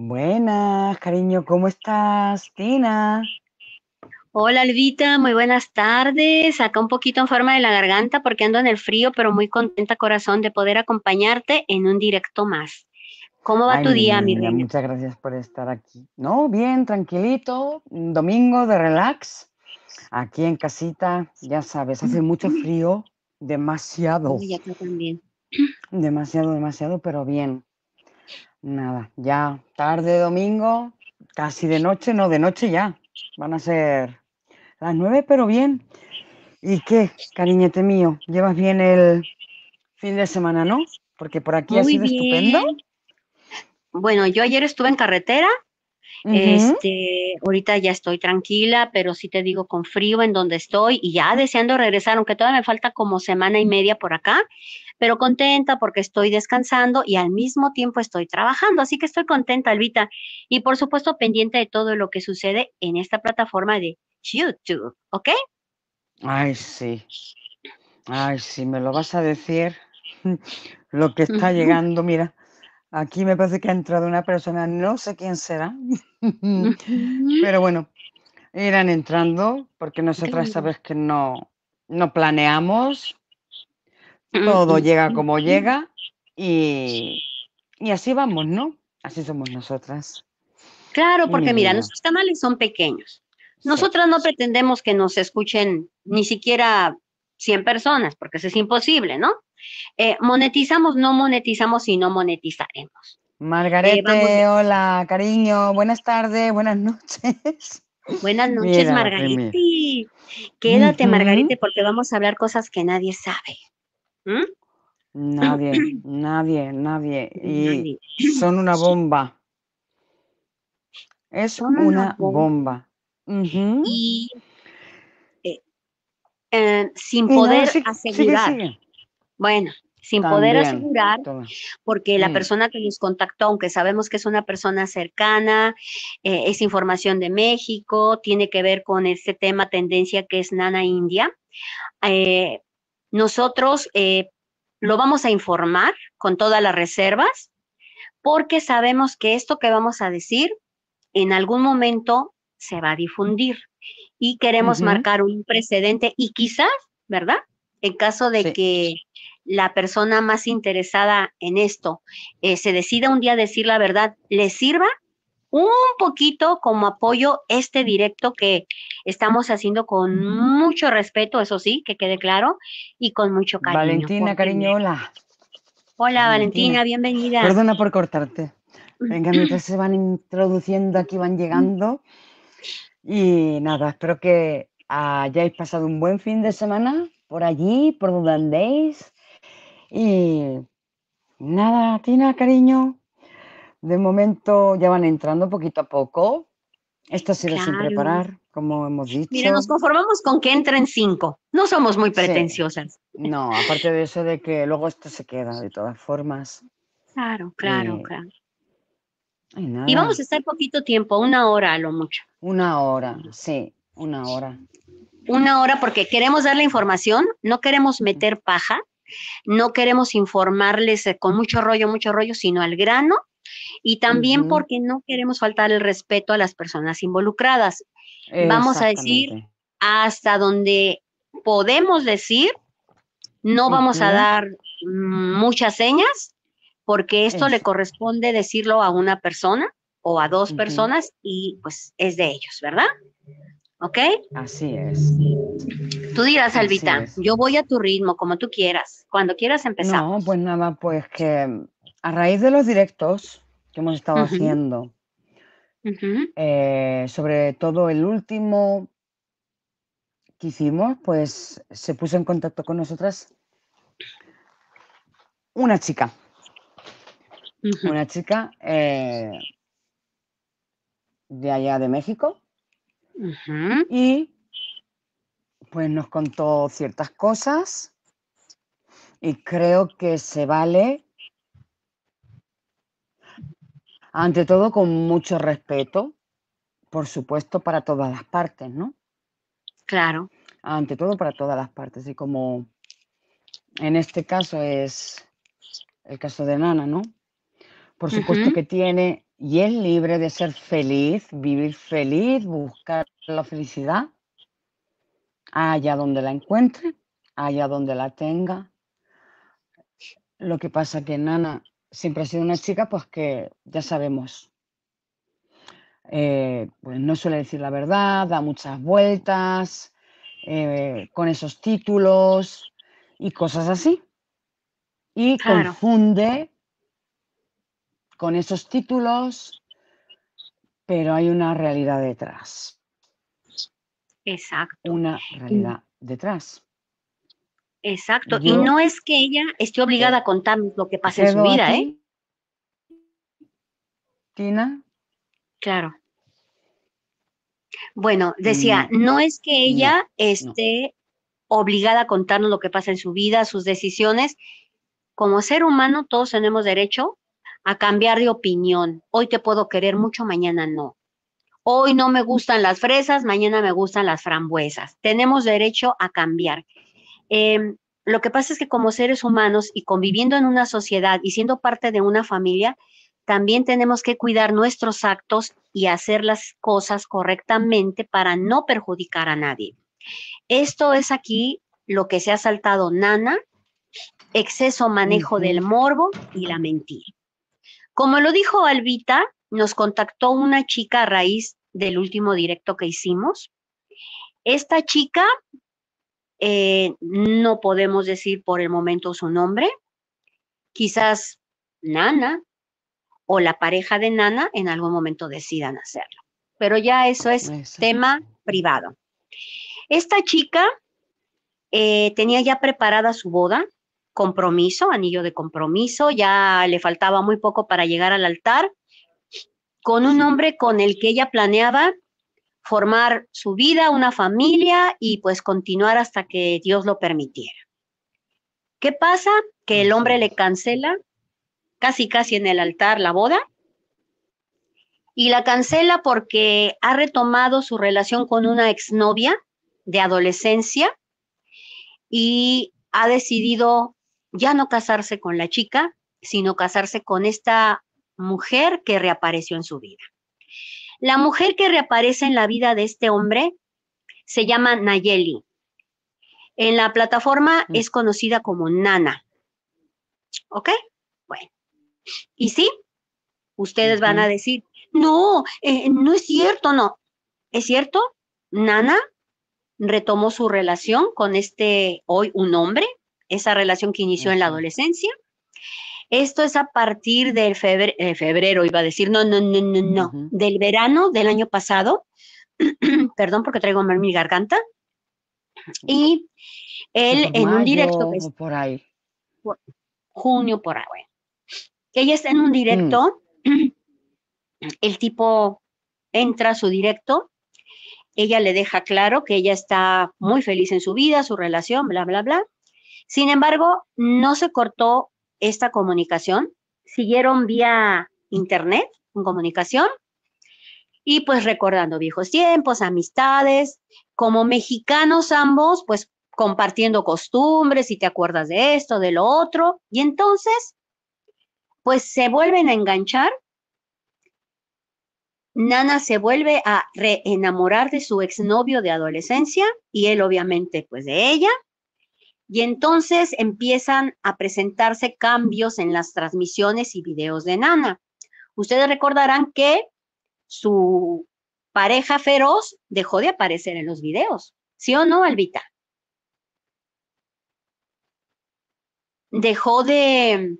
Buenas, cariño, ¿cómo estás, Tina? Hola, Albita, muy buenas tardes. Acá un poquito en forma de la garganta porque ando en el frío, pero muy contenta, corazón, de poder acompañarte en un directo más. ¿Cómo va tu día, mi Muchas gracias por estar aquí. No, bien, tranquilito, domingo de relax, aquí en casita, ya sabes, hace mucho frío, demasiado. Y acá también. Demasiado, demasiado, pero bien. Nada, ya tarde domingo, casi de noche, no, de noche ya. Van a ser las nueve, pero bien. ¿Y qué, cariñete mío? ¿Llevas bien el fin de semana, no? Porque por aquí ha sido estupendo. Bueno, yo ayer estuve en carretera. Este, ahorita ya estoy tranquila, pero sí te digo con frío en donde estoy y ya deseando regresar, aunque todavía me falta como semana y media por acá pero contenta porque estoy descansando y al mismo tiempo estoy trabajando. Así que estoy contenta, Albita. Y por supuesto, pendiente de todo lo que sucede en esta plataforma de YouTube, ¿ok? Ay, sí. Ay, sí, me lo vas a decir. Lo que está llegando, mira, aquí me parece que ha entrado una persona, no sé quién será, pero bueno, irán entrando porque nosotras sabes que no, no planeamos, todo llega como llega y, así vamos, ¿no? Así somos nosotras. Claro, porque mira, nuestros canales son pequeños. Nosotras no pretendemos que nos escuchen ni siquiera 100 personas, porque eso es imposible, ¿no? Eh, monetizamos, no monetizamos y no monetizaremos. Margarete, eh, hola, cariño, buenas tardes, buenas noches. Buenas noches, Margarita. Quédate, Margarite, porque vamos a hablar cosas que nadie sabe. ¿Mm? Nadie, nadie, nadie. Y son una bomba. Es una, bomba. Y eh, eh, sin poder asegurar. Bueno, sin poder asegurar, porque la mm. persona que nos contactó, aunque sabemos que es una persona cercana, eh, es información de México, tiene que ver con este tema tendencia que es Nana India, nosotros eh, lo vamos a informar con todas las reservas, porque sabemos que esto que vamos a decir en algún momento se va a difundir y queremos marcar un precedente y quizás, ¿verdad? En caso de que la persona más interesada en esto eh, se decida un día decir la verdad, le sirva un poquito como apoyo este directo que estamos haciendo con mucho respeto, eso sí, que quede claro, y con mucho cariño. Valentina, cariño, hola. Hola, Valentina, bienvenida. Perdona por cortarte. Venga, mientras se van introduciendo aquí, van llegando. Y nada, espero que hayáis pasado un buen fin de semana por allí, por donde andéis. Y nada, Tina, cariño de momento ya van entrando poquito a poco. Esto se sin preparar, como hemos dicho. Mira, nos conformamos con que entren cinco. No somos muy pretenciosas. No, aparte de eso de que luego esto se queda de todas formas. Claro, claro, claro. Y, y, vamos a estar poquito tiempo, una hora a lo mucho. Una hora, sí, una hora. Una hora porque queremos dar la información, no queremos meter paja, no queremos informarles eh, con mucho rollo, mucho rollo, sino al grano y también porque no queremos faltar el respeto a las personas involucradas. Vamos a decir hasta donde podemos decir, no vamos a dar muchas señas porque esto le corresponde decirlo a una persona o a dos personas y pues es de ellos, ¿verdad? ¿Ok? Así es. Tú dirás, Alvita, Albita, yo voy a tu ritmo, como tú quieras, cuando quieras empezar. No, pues nada, pues que a raíz de los directos que hemos estado haciendo, eh, sobre todo el último que hicimos, pues se puso en contacto con nosotras una chica. Una chica eh, de allá de México. Y pues nos contó ciertas cosas y creo que se vale ante todo, con mucho respeto, por supuesto, para todas las partes, ¿no? Claro. Ante todo, para todas las partes. Y como en este caso es el caso de Nana, ¿no? Por supuesto que tiene y es libre de ser feliz, vivir feliz, buscar la felicidad allá donde la encuentre, allá donde la tenga. Lo que pasa que Nana siempre ha sido una chica pues que ya sabemos, eh, pues no suele decir la verdad, da muchas vueltas eh, con esos títulos y cosas así. Y confunde con esos títulos, pero hay una realidad detrás. Exacto. Una realidad detrás. Exacto, y no es que ella esté obligada a contarnos lo que pasa en su vida, ¿eh? Tina. Claro. Bueno, decía, mm, no, es que ella esté obligada a contarnos lo que pasa en su vida, sus decisiones. Como ser humano, todos tenemos derecho a cambiar de opinión. Hoy te puedo querer mm. mucho, mañana no. Hoy no me mm. gustan las fresas, mañana me gustan las frambuesas. Tenemos derecho a cambiar. Em, lo que pasa es que como seres humanos y conviviendo en una sociedad y siendo parte de una familia, también tenemos que cuidar nuestros actos y hacer las cosas correctamente para no perjudicar a nadie. Esto es aquí lo que se ha saltado Nana, exceso manejo del morbo y la mentira. Como lo dijo Albita, nos contactó una chica a raíz del último directo que hicimos. Esta chica eh, no podemos decir por el momento su nombre. Quizás Nana o la pareja de Nana en algún momento decidan hacerlo. Pero ya eso es tema privado. Esta chica eh, tenía ya preparada su boda, compromiso, anillo de compromiso, ya le faltaba muy poco para llegar al altar, con un hombre con el que ella planeaba formar su vida, una familia y pues continuar hasta que Dios lo permitiera. ¿Qué pasa? Que el hombre le cancela casi casi en el altar la boda y la cancela porque ha retomado su relación con una exnovia de adolescencia y ha decidido ya no casarse con la chica, sino casarse con esta mujer que reapareció en su vida. La mujer que reaparece en la vida de este hombre se llama Nayeli. En la plataforma es conocida como Nana. ¿Ok? Bueno. Y sí, ustedes van a decir, no, eh, no es cierto, no. ¿Es cierto? Nana retomó su relación con este, hoy un hombre, esa relación que inició en la adolescencia esto es a partir de eh, febrero, iba a decir, no, no, no, no, no, del verano del año pasado, perdón porque traigo mal mi garganta, y él en un directo... Junio por ahí. junio por ahí. Ella está en un mm. directo, el tipo entra a su directo, ella le deja claro que ella está muy feliz en su vida, su relación, bla, bla, bla. Sin embargo, no se cortó esta comunicación, siguieron vía internet en comunicación y pues recordando viejos tiempos, amistades, como mexicanos ambos, pues compartiendo costumbres, si te acuerdas de esto, de lo otro, y entonces, pues se vuelven a enganchar. Nana se vuelve a reenamorar de su exnovio de adolescencia y él obviamente pues de ella y entonces empiezan a presentarse cambios en las transmisiones y videos de Nana. Ustedes recordarán que su pareja feroz dejó de aparecer en los videos, ¿sí o no, Albita? Dejó de,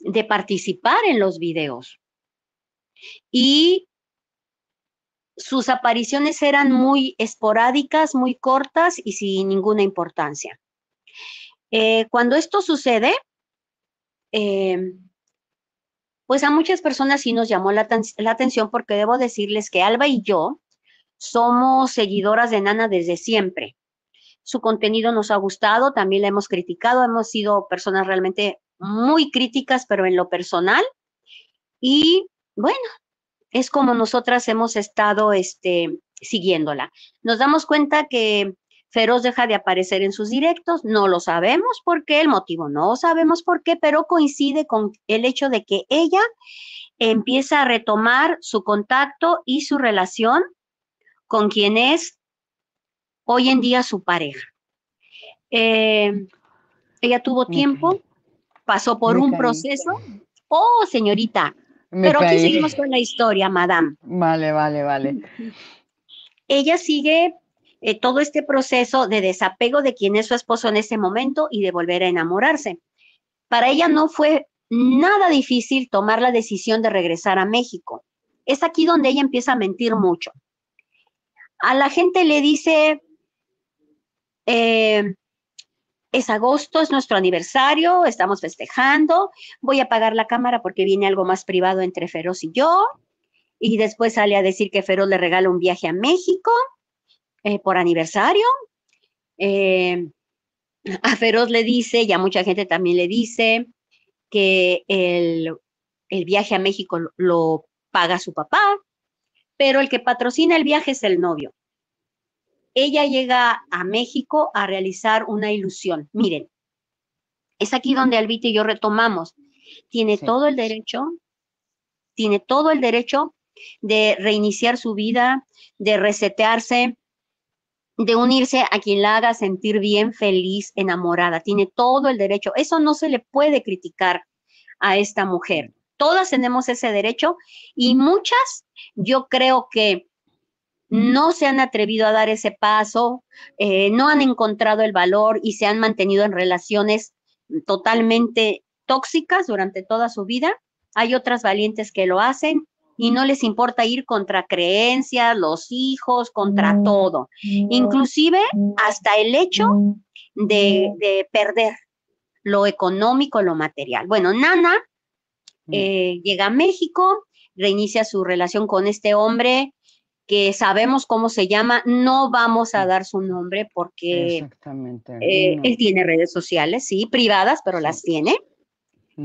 de participar en los videos. Y sus apariciones eran muy esporádicas, muy cortas y sin ninguna importancia. Eh, cuando esto sucede, em, pues a muchas personas sí nos llamó la, atención porque debo decirles que Alba y yo somos seguidoras de Nana desde siempre. Su contenido nos ha gustado, también la hemos criticado, hemos sido personas realmente muy críticas, pero en lo personal. Y bueno, es como nosotras hemos estado este, siguiéndola. Nos damos cuenta que Feroz deja de aparecer en sus directos, no lo sabemos por qué, el motivo no sabemos por qué, pero coincide con el hecho de que ella empieza a retomar su contacto y su relación con quien es hoy en día su pareja. Eh, ella tuvo tiempo, pasó por un proceso. Oh, señorita, pero aquí seguimos con la historia, madame. Vale, vale, vale. Ella sigue eh, todo este proceso de desapego de quien es su esposo en ese momento y de volver a enamorarse. Para ella no fue nada difícil tomar la decisión de regresar a México. Es aquí donde ella empieza a mentir mucho. A la gente le dice, eh, es agosto, es nuestro aniversario, estamos festejando, voy a apagar la cámara porque viene algo más privado entre Feroz y yo. Y después sale a decir que Feroz le regala un viaje a México eh, por aniversario. Eh, a Feroz le dice, ya mucha gente también le dice, que el, viaje a México lo, paga su papá, pero el que patrocina el viaje es el novio. Ella llega a México a realizar una ilusión. Miren, es aquí donde Albita y yo retomamos. Tiene todo el derecho, tiene todo el derecho de reiniciar su vida, de resetearse, de unirse a quien la haga sentir bien, feliz, enamorada. Tiene todo el derecho. Eso no se le puede criticar a esta mujer. Todas tenemos ese derecho y muchas, yo creo que no se han atrevido a dar ese paso, eh, no han encontrado el valor y se han mantenido en relaciones totalmente tóxicas durante toda su vida. Hay otras valientes que lo hacen y no les importa ir contra creencias, los hijos, contra todo, inclusive hasta el hecho de, perder lo económico, lo material. Bueno, Nana mm. eh, llega a México, reinicia su relación con este hombre que sabemos cómo se llama, no vamos a dar su nombre porque eh, él tiene redes sociales, sí, privadas, pero las tiene,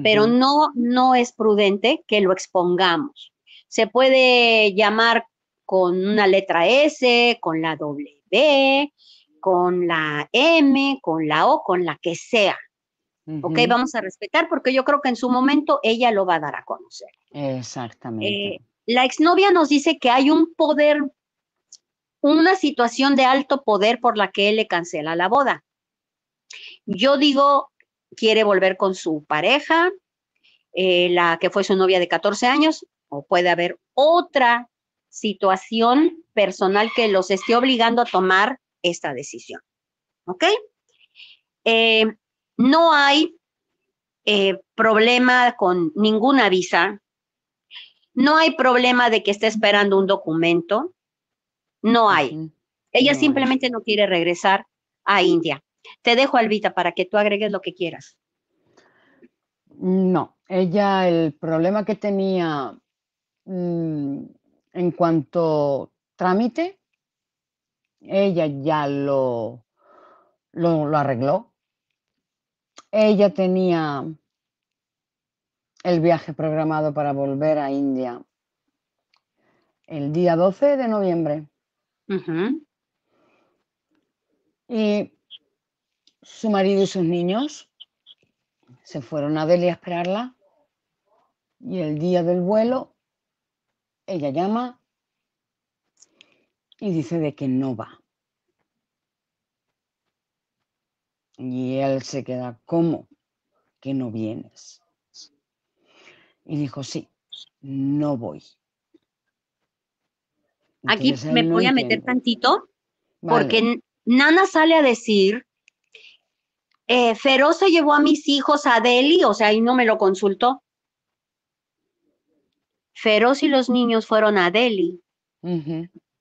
pero no, no es prudente que lo expongamos. Se puede llamar con una letra S, con la W, con la M, con la O, con la que sea. Ok, vamos a respetar porque yo creo que en su momento ella lo va a dar a conocer. Exactamente. Eh, la exnovia nos dice que hay un poder, una situación de alto poder por la que él le cancela la boda. Yo digo, quiere volver con su pareja, eh, la que fue su novia de 14 años, o puede haber otra situación personal que los esté obligando a tomar esta decisión. ¿Ok? Eh, no hay eh, problema con ninguna visa, no hay problema de que esté esperando un documento, no hay. Ella simplemente no quiere regresar a India. Te dejo, Alvita, para que tú agregues lo que quieras. No, ella el problema que tenía Mm, en cuanto trámite, ella ya lo, lo, arregló. Ella tenía el viaje programado para volver a India el día 12 de noviembre. Y su marido y sus niños se fueron a Delhi a esperarla y el día del vuelo ella llama y dice de que no va. Y él se queda, ¿cómo? Que no vienes. Y dijo, sí, no voy. Aquí me voy a meter tantito, porque Nana sale a decir, eh, Feroz se llevó a mis hijos a Delhi, o sea, y no me lo consultó. Feroz y los niños fueron a Delhi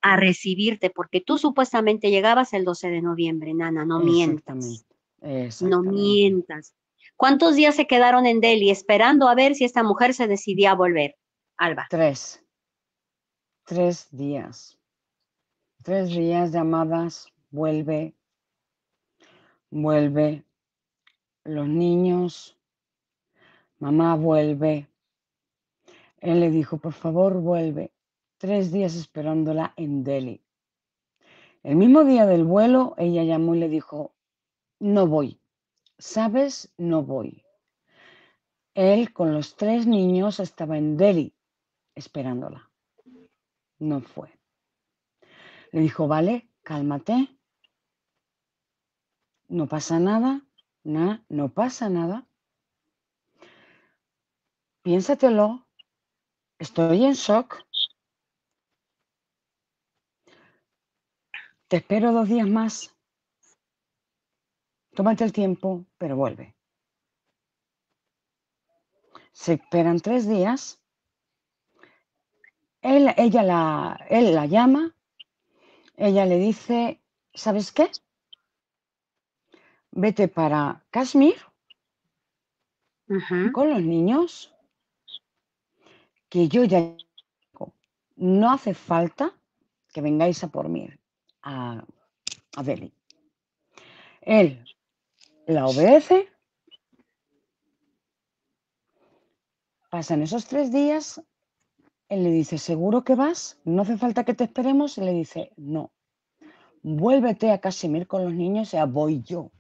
a recibirte, porque tú supuestamente llegabas el 12 de noviembre, Nana, no mientas. No mientas. ¿Cuántos días se quedaron en Delhi esperando a ver si esta mujer se decidía a volver? Alba. Tres. Tres días. Tres días llamadas, vuelve, vuelve. Los niños, mamá vuelve, él le dijo, por favor, vuelve. Tres días esperándola en Delhi. El mismo día del vuelo, ella llamó y le dijo, no voy. Sabes, no voy. Él con los tres niños estaba en Delhi esperándola. No fue. Le dijo, vale, cálmate. No pasa nada. no pasa nada. Piénsatelo, Estoy en shock. Te espero dos días más. Tómate el tiempo, pero vuelve. Se esperan tres días. Él, ella la, llama. Ella le dice, ¿sabes qué? Vete para Kashmir con los niños que yo ya No hace falta que vengáis a por mí, a, Delhi Él la obedece. Pasan esos tres días, él le dice, ¿seguro que vas? ¿No hace falta que te esperemos? Y le dice, no, vuélvete a Casimir con los niños, sea, voy yo.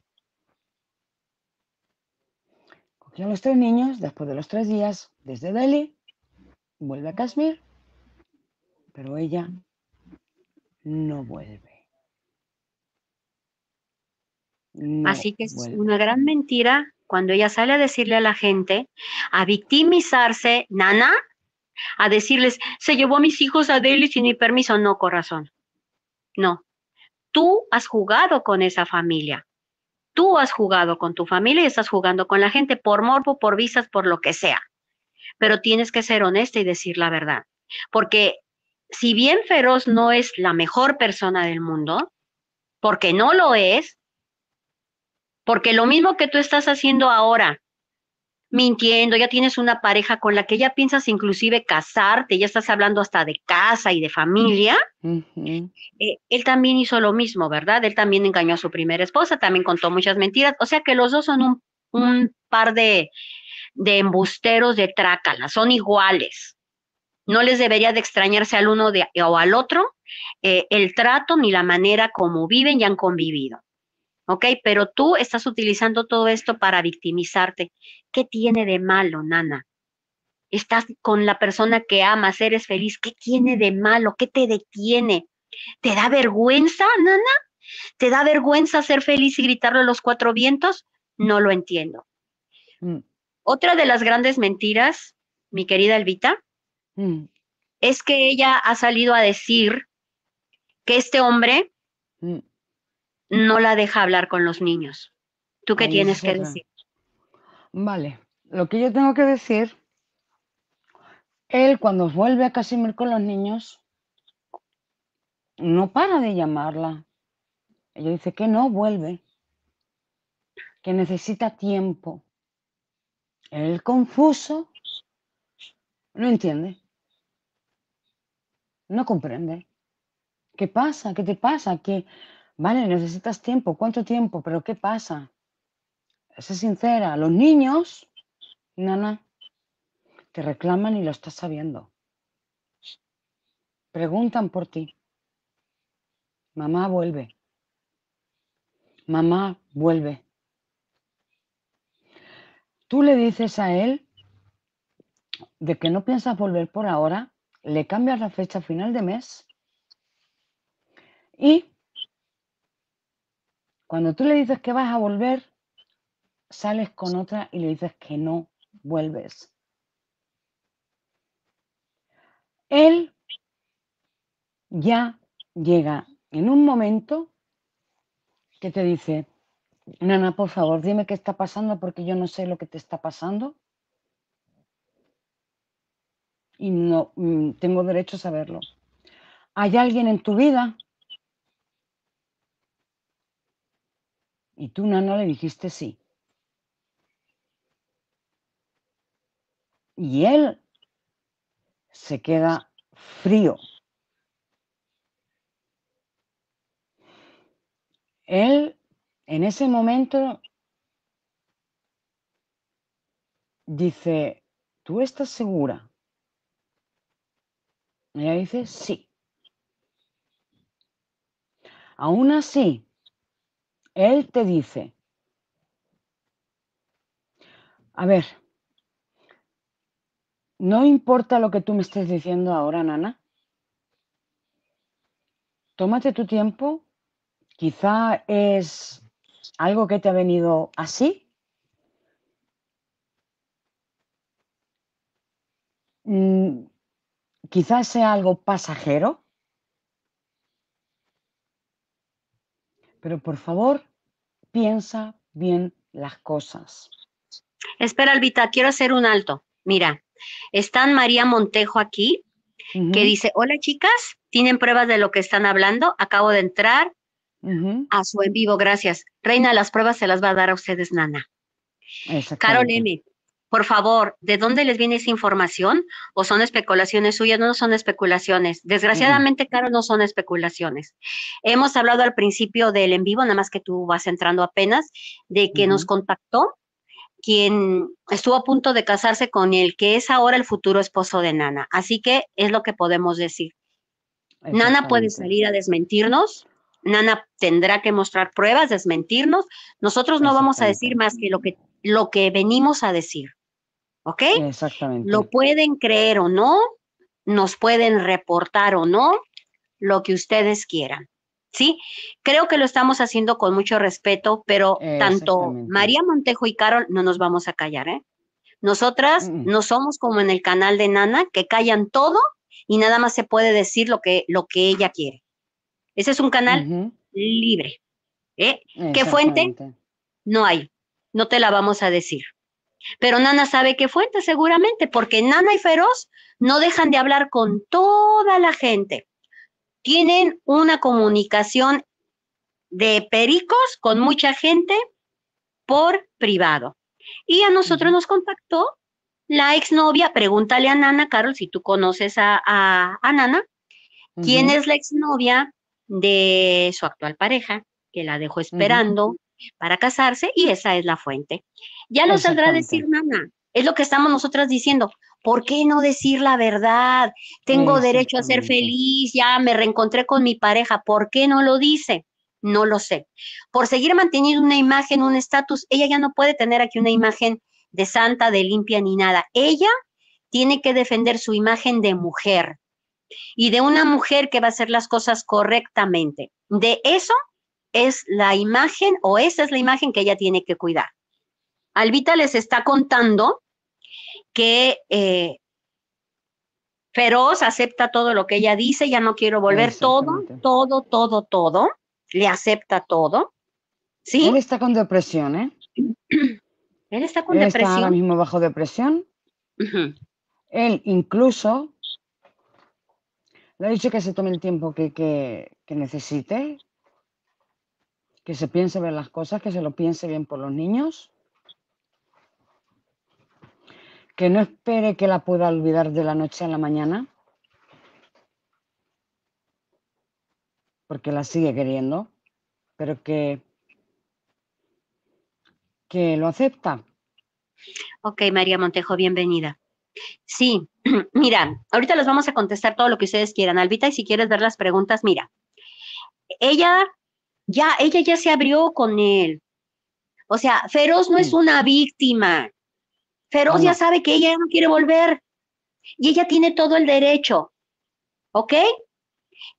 Cogió a los tres niños, después de los tres días, desde Delhi, vuelve a Kashmir, pero ella no vuelve. Así que es una gran mentira cuando ella sale a decirle a la gente, a victimizarse, nana, a decirles, se llevó a mis hijos a Delhi sin mi permiso. No, corazón. No. Tú has jugado con esa familia. Tú has jugado con tu familia y estás jugando con la gente por morbo, por visas, por lo que sea pero tienes que ser honesta y decir la verdad. Porque si bien Feroz no es la mejor persona del mundo, porque no lo es, porque lo mismo que tú estás haciendo ahora, mintiendo, ya tienes una pareja con la que ya piensas inclusive casarte, ya estás hablando hasta de casa y de familia, e, él también hizo lo mismo, ¿verdad? Él también engañó a su primera esposa, también contó muchas mentiras, o sea que los dos son un par de, de embusteros, de trácalas, son iguales. No les debería de extrañarse al uno o al otro eh, el trato ni la manera como viven y han convivido. ¿Ok? Pero tú estás utilizando todo esto para victimizarte. ¿Qué tiene de malo, nana? Estás con la persona que amas, eres feliz. ¿Qué tiene de malo? ¿Qué te detiene? ¿Te da vergüenza, nana? ¿Te da vergüenza ser feliz y gritarle a los cuatro vientos? No lo entiendo. Mm. Otra de las grandes mentiras, mi querida Elvita, mm. es que ella ha salido a decir que este hombre mm. no la deja hablar con los niños. ¿Tú qué tienes que decir? Vale, lo que yo tengo que decir, él cuando vuelve a Casimir con los niños, no para de llamarla. Ella dice que no vuelve, que necesita tiempo. El confuso no entiende, no comprende. ¿Qué pasa? ¿Qué te pasa? ¿Qué? Vale, necesitas tiempo. ¿Cuánto tiempo? ¿Pero qué pasa? es sincera. Los niños, nana, te reclaman y lo estás sabiendo. Preguntan por ti. Mamá, vuelve. Mamá, vuelve tú le dices a él de que no piensas volver por ahora, le cambias la fecha final de mes y cuando tú le dices que vas a volver, sales con otra y le dices que no vuelves. Él ya llega en un momento que te dice, Nana, por favor, dime qué está pasando porque yo no sé lo que te está pasando. Y no mm, tengo derecho a saberlo. ¿Hay alguien en tu vida? Y tú, Nana, le dijiste sí. Y él se queda frío. Él en ese momento dice, ¿tú estás segura? Ella dice, sí. Aún así, él te dice, a ver, no importa lo que tú me estés diciendo ahora, Nana, tómate tu tiempo, quizá es algo que te ha venido así. Mm, quizás sea algo pasajero, pero por favor piensa bien las cosas. Espera, Albita, quiero hacer un alto. Mira, están María Montejo aquí, que dice, hola chicas, ¿tienen pruebas de lo que están hablando? Acabo de entrar, a su en vivo. Gracias. Reina, las pruebas se las va a dar a ustedes, Nana. Carol M., por favor, ¿de dónde les viene esa información? ¿O son especulaciones suyas? No son especulaciones. Desgraciadamente, caro no son especulaciones. Hemos hablado al principio del en vivo, nada más que tú vas entrando apenas, de que nos contactó quien estuvo a punto de casarse con el que es ahora el futuro esposo de Nana. Así que es lo que podemos decir. Nana puede salir a desmentirnos, Nana tendrá que mostrar pruebas, desmentirnos. Nosotros no vamos a decir más que lo que, lo que venimos a decir. ¿Ok? Exactamente. Lo pueden creer o no, nos pueden reportar o no, lo que ustedes quieran. ¿Sí? Creo que lo estamos haciendo con mucho respeto, pero tanto María Montejo y Carol no nos vamos a callar, ¿eh? Nosotras mm. no somos como en el canal de Nana, que callan todo y nada más se puede decir lo que, lo que ella quiere. Ese es un canal libre. ¿eh? ¿Qué fuente? No hay. No te la vamos a decir. Pero Nana sabe qué fuente seguramente, porque Nana y Feroz no dejan de hablar con toda la gente. Tienen una comunicación de pericos con mucha gente por privado. Y a nosotros nos contactó la exnovia, pregúntale a Nana, Carol, si tú conoces a, Nana, quién es la exnovia de su actual pareja, que la dejó esperando para casarse, y esa es la fuente. Ya lo saldrá a decir mamá, es lo que estamos nosotras diciendo. ¿Por qué no decir la verdad? Tengo derecho a ser feliz, ya me reencontré con mi pareja, ¿por qué no lo dice? No lo sé. Por seguir manteniendo una imagen, un estatus, ella ya no puede tener aquí una imagen de santa, de limpia ni nada. Ella tiene que defender su imagen de mujer, y de una mujer que va a hacer las cosas correctamente. De eso es la imagen o esa es la imagen que ella tiene que cuidar. Albita les está contando que eh, Feroz acepta todo lo que ella dice, ya no quiero volver todo, todo, todo, todo, le acepta todo. ¿Sí? Él está con depresión, ¿eh? Él está con Él depresión. Está ahora mismo bajo depresión. Él incluso le ha dicho que se tome el tiempo que, necesite, que se piense ver las cosas, que se lo piense bien por los niños, que no espere que la pueda olvidar de la noche a la mañana, porque la sigue queriendo, pero que, que lo acepta. Ok, María Montejo, bienvenida. Sí, mira, ahorita les vamos a contestar todo lo que ustedes quieran, Albita, y si quieres ver las preguntas, mira. Ella ya, ella ya se abrió con él. O sea, Feroz no es mm. una víctima. Feroz ya sabe que ella no quiere volver. Y ella tiene todo el derecho. ¿Ok?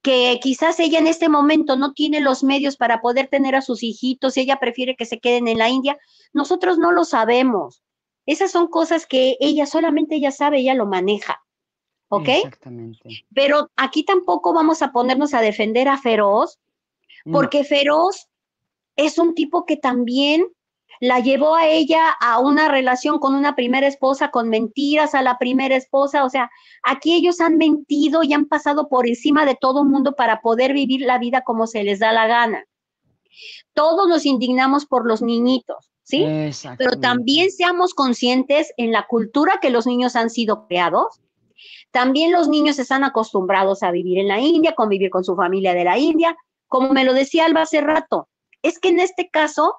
Que quizás ella en este momento no tiene los medios para poder tener a sus hijitos, y ella prefiere que se queden en la India. Nosotros no lo sabemos. Esas son cosas que ella solamente ya sabe, ella lo maneja. ¿Ok? Exactamente. Pero aquí tampoco vamos a ponernos a defender a Feroz, porque Feroz es un tipo que también la llevó a ella a una relación con una primera esposa, con mentiras a la primera esposa. O sea, aquí ellos han mentido y han pasado por encima de todo mundo para poder vivir la vida como se les da la gana. Todos nos indignamos por los niñitos, ¿sí? Pero también seamos conscientes en la cultura que los niños han sido creados. También los niños están acostumbrados a vivir en la India, convivir con su familia de la India. Como me lo decía Alba hace rato, es que en este caso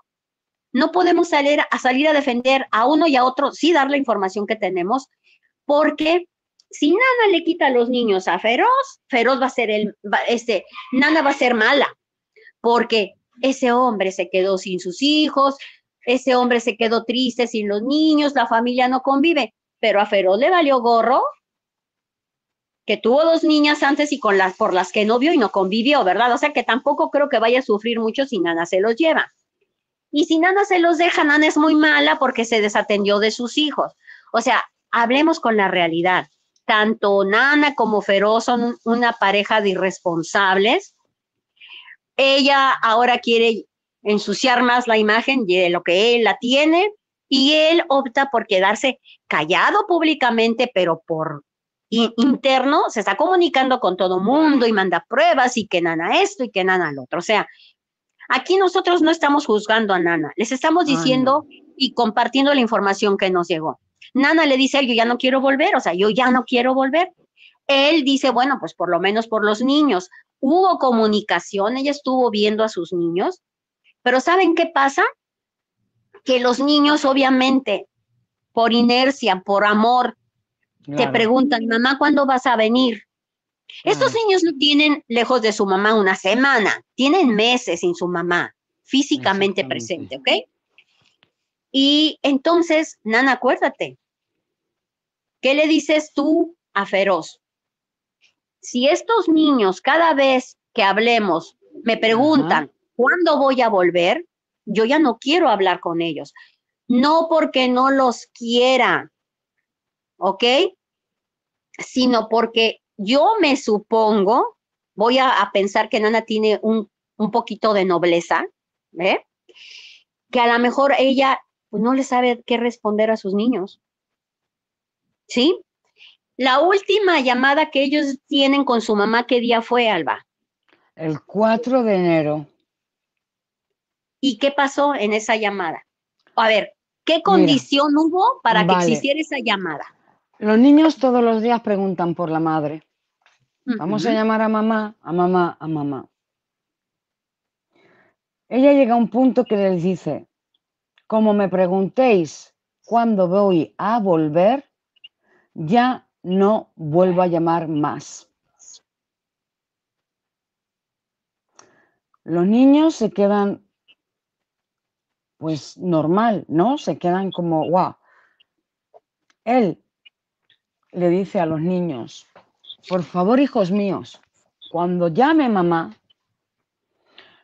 no podemos salir a, a defender a uno y a otro, sí dar la información que tenemos, porque si nada le quita a los niños a Feroz, Feroz va a ser el, este, Nana va a ser mala, porque ese hombre se quedó sin sus hijos, ese hombre se quedó triste sin los niños, la familia no convive, pero a Feroz le valió gorro que tuvo dos niñas antes y con las por las que no vio y no convivió, ¿verdad? O sea que tampoco creo que vaya a sufrir mucho si Nana se los lleva. Y si Nana se los deja, Nana es muy mala porque se desatendió de sus hijos. O sea, hablemos con la realidad. Tanto Nana como Feroz son una pareja de irresponsables. Ella ahora quiere ensuciar más la imagen de lo que él la tiene y él opta por quedarse callado públicamente, pero por interno se está comunicando con todo mundo y manda pruebas y que nana esto y que nana lo otro. O sea, aquí nosotros no estamos juzgando a nana, les estamos diciendo y compartiendo la información que nos llegó. Nana le dice, yo ya no quiero volver, o sea, yo ya no quiero volver. Él dice, bueno, pues por lo menos por los niños. Hubo comunicación, ella estuvo viendo a sus niños, pero ¿saben qué pasa? Que los niños, obviamente, por inercia, por amor, te preguntan, mamá, ¿cuándo vas a venir? Estos niños no tienen lejos de su mamá una semana, tienen meses sin su mamá, físicamente presente, ¿ok? Y entonces, Nana, acuérdate, ¿qué le dices tú a Feroz? Si estos niños cada vez que hablemos me preguntan, ¿Cuándo voy a volver? Yo ya no quiero hablar con ellos. No porque no los quiera, ¿ok? Sino porque yo me supongo, voy a, pensar que Nana tiene un, poquito de nobleza, ¿eh? Que a lo mejor ella pues, no le sabe qué responder a sus niños. ¿Sí? La última llamada que ellos tienen con su mamá, ¿qué día fue, Alba? El 4 de enero. ¿Y qué pasó en esa llamada? A ver, ¿qué condición hubo para que existiera esa llamada? Los niños todos los días preguntan por la madre. Vamos a llamar a mamá, a mamá, a mamá. Ella llega a un punto que les dice, como me preguntéis cuándo voy a volver, ya no vuelvo a llamar más. Los niños se quedan pues normal, ¿no? Se quedan como, ¡guau! Él le dice a los niños, por favor, hijos míos, cuando llame mamá,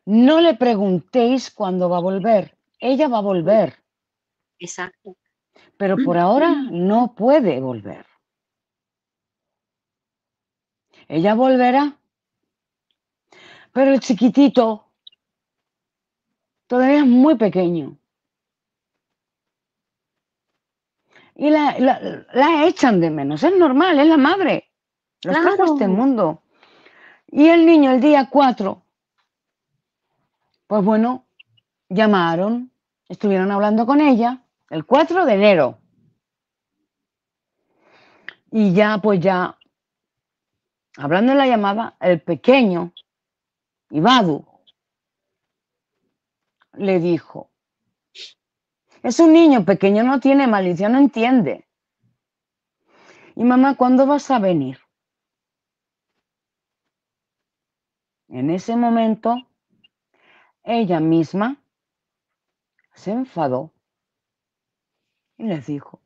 no le preguntéis cuándo va a volver. Ella va a volver. Exacto. Pero por ahora no puede volver. Ella volverá. Pero el chiquitito todavía es muy pequeño. Y la, echan de menos, es normal, es la madre. Los trajo este mundo. Y el niño el día 4, pues bueno, llamaron, estuvieron hablando con ella el 4 de enero. Y ya, pues ya, hablando de la llamada, el pequeño, Ibadu, le dijo. Es un niño pequeño, no tiene malicia, no entiende. Y mamá, ¿cuándo vas a venir? En ese momento, ella misma se enfadó y les dijo,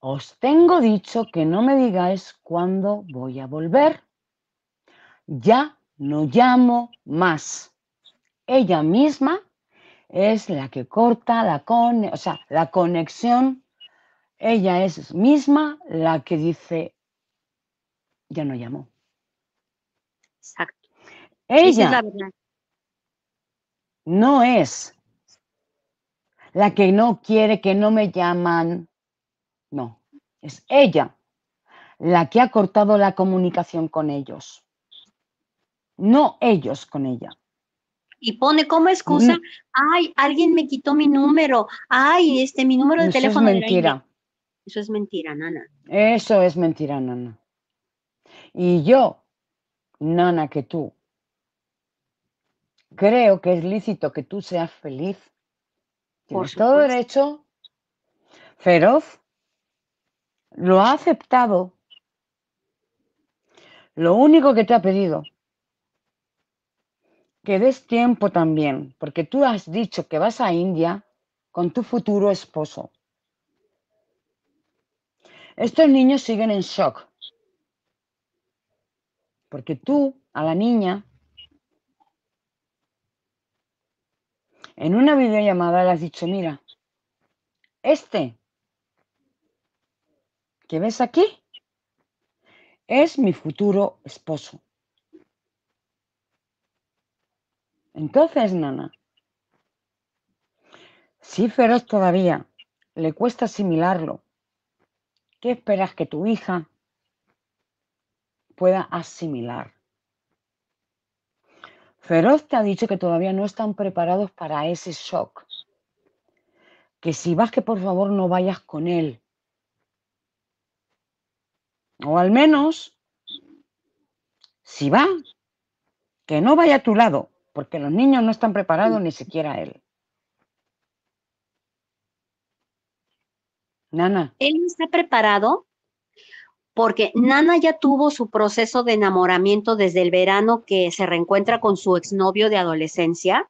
os tengo dicho que no me digáis cuándo voy a volver. Ya no llamo más ella misma es la que corta la, con, o sea, la conexión, ella es misma la que dice, ya no llamó. Exacto. Ella no es la que no quiere que no me llaman, no, es ella la que ha cortado la comunicación con ellos, no ellos con ella y pone como excusa, mm. ay, alguien me quitó mi número, ay, este, mi número de Eso teléfono. Es mentira. Eso es mentira, Nana. Eso es mentira, Nana. Y yo, Nana, que tú, creo que es lícito que tú seas feliz. Por todo derecho. Feroz lo ha aceptado. Lo único que te ha pedido que des tiempo también, porque tú has dicho que vas a India con tu futuro esposo. Estos niños siguen en shock, porque tú, a la niña, en una videollamada le has dicho, mira, este que ves aquí es mi futuro esposo. Entonces, Nana. si feroz todavía. Le cuesta asimilarlo. ¿Qué esperas que tu hija pueda asimilar? Feroz te ha dicho que todavía no están preparados para ese shock. Que si vas, que por favor no vayas con él. O al menos, si va, que no vaya a tu lado porque los niños no están preparados mm. ni siquiera él. Nana. Él no está preparado porque Nana ya tuvo su proceso de enamoramiento desde el verano que se reencuentra con su exnovio de adolescencia.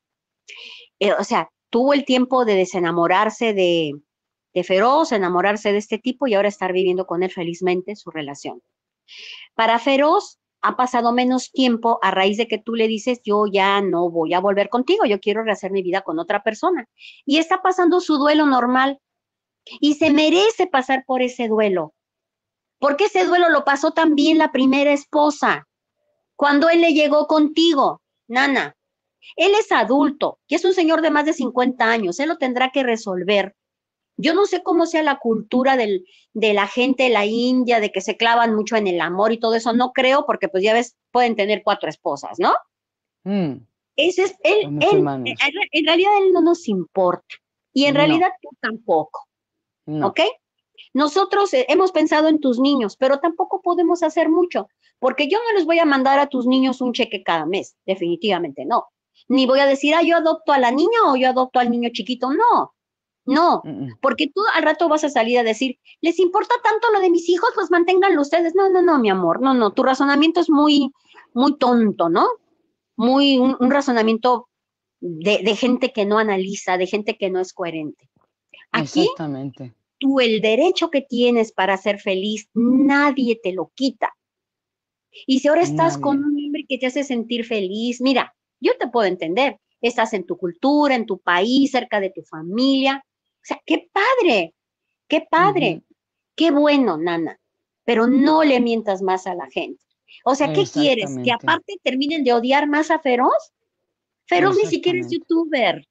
Eh, o sea, tuvo el tiempo de desenamorarse de, de Feroz, enamorarse de este tipo y ahora estar viviendo con él felizmente su relación. Para Feroz, ha pasado menos tiempo a raíz de que tú le dices, yo ya no voy a volver contigo, yo quiero rehacer mi vida con otra persona. Y está pasando su duelo normal y se merece pasar por ese duelo. Porque ese duelo lo pasó también la primera esposa, cuando él le llegó contigo, Nana. Él es adulto que es un señor de más de 50 años, él lo tendrá que resolver yo no sé cómo sea la cultura de la gente la India, de que se clavan mucho en el amor y todo eso, no creo, porque pues ya ves, pueden tener cuatro esposas, ¿no? Mm. Ese es, él, en realidad él no nos importa y en realidad tú tampoco, ¿ok? Nosotros eh, hemos pensado en tus niños, pero tampoco podemos hacer mucho, porque yo no les voy a mandar a tus niños un cheque cada mes, definitivamente no. Ni voy a decir, ah, yo adopto a la niña o yo adopto al niño chiquito, no. No, mm, mm. porque tú al rato vas a salir a decir, ¿les importa tanto lo de mis hijos? Pues manténganlo ustedes. No, no, no, mi amor, no, no, tu razonamiento es muy, muy tonto, ¿no? Muy, un, razonamiento de, gente que no analiza, de gente que no es coherente. Exactamente. tú el derecho que tienes para ser feliz, nadie te lo quita. Y si ahora estás con un hombre que te hace sentir feliz, mira, yo te puedo entender, estás en tu cultura, en tu país, cerca de tu familia, o sea, qué padre, qué padre, qué bueno, nana, pero no le mientas más a la gente. O sea, ¿qué quieres? ¿Que aparte terminen de odiar más a Feroz? Feroz ni siquiera es youtuber.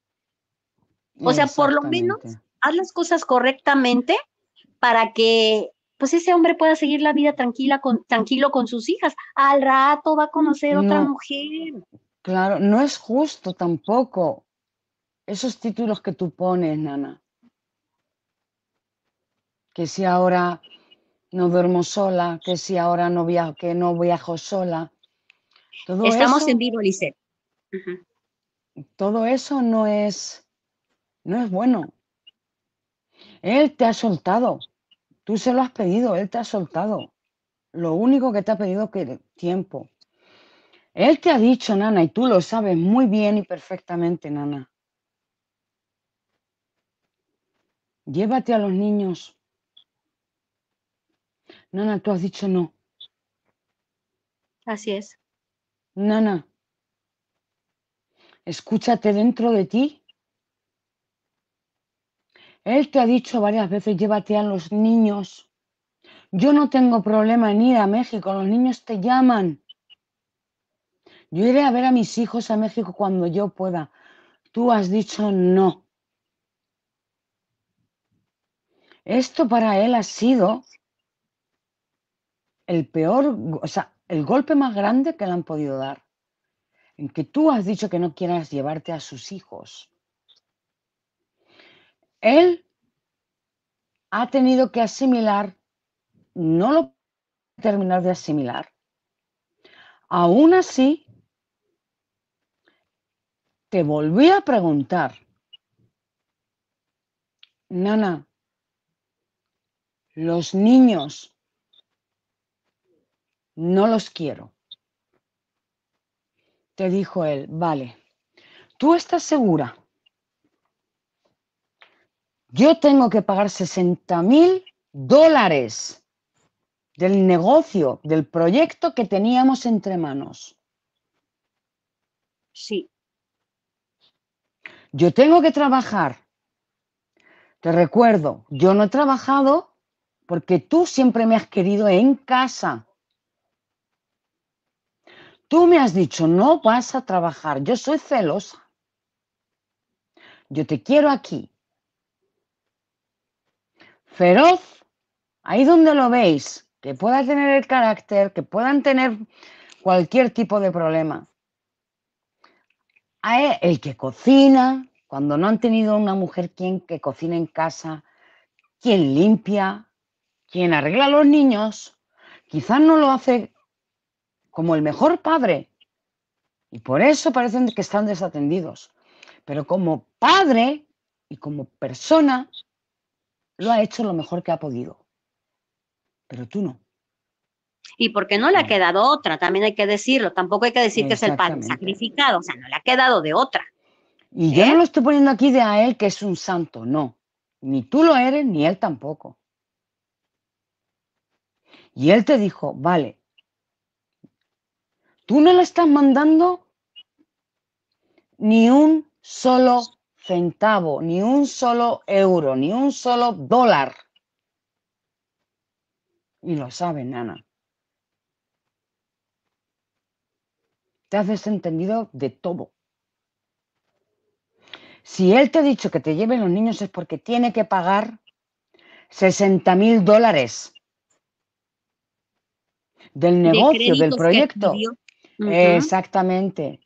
O sea, por lo menos haz las cosas correctamente para que pues ese hombre pueda seguir la vida tranquila con, tranquilo con sus hijas. Al rato va a conocer otra mujer. Claro, no es justo tampoco esos títulos que tú pones, Nana que si ahora no duermo sola, que si ahora no viajo, que no sola. Todo Estamos en vivo, Lise. Todo eso no es, no es bueno. Él te ha soltado. Tú se lo has pedido, él te ha soltado. Lo único que te ha pedido es tiempo. Él te ha dicho, Nana, y tú lo sabes muy bien y perfectamente, Nana. Llévate a los niños, Nana, tú has dicho no. Así es. Nana, escúchate dentro de ti. Él te ha dicho varias veces, llévate a los niños. Yo no tengo problema en ir a México, los niños te llaman. Yo iré a ver a mis hijos a México cuando yo pueda. Tú has dicho no. Esto para él ha sido el peor, o sea, el golpe más grande que le han podido dar, en que tú has dicho que no quieras llevarte a sus hijos. Él ha tenido que asimilar, no lo puede terminar de asimilar. Aún así, te volví a preguntar, Nana, los niños no los quiero. Te dijo él, vale, tú estás segura. Yo tengo que pagar 60 mil dólares del negocio, del proyecto que teníamos entre manos. Sí. Yo tengo que trabajar. Te recuerdo, yo no he trabajado porque tú siempre me has querido en casa. Tú me has dicho, no vas a trabajar, yo soy celosa. Yo te quiero aquí. Feroz, ahí donde lo veis, que pueda tener el carácter, que puedan tener cualquier tipo de problema. el que cocina, cuando no han tenido una mujer quien que cocine en casa, quien limpia, quien arregla a los niños, quizás no lo hace como el mejor padre. Y por eso parecen que están desatendidos. Pero como padre y como persona, lo ha hecho lo mejor que ha podido. Pero tú no. Y porque no le ha quedado otra, también hay que decirlo. Tampoco hay que decir que es el padre sacrificado, o sea, no le ha quedado de otra. Y yo no ¿Eh? lo estoy poniendo aquí de a él que es un santo, no. Ni tú lo eres, ni él tampoco. Y él te dijo, vale, Tú no le estás mandando ni un solo centavo, ni un solo euro, ni un solo dólar. Y lo sabe, nana. Te has desentendido de todo. Si él te ha dicho que te lleven los niños es porque tiene que pagar 60 mil dólares del negocio, del proyecto. Exactamente.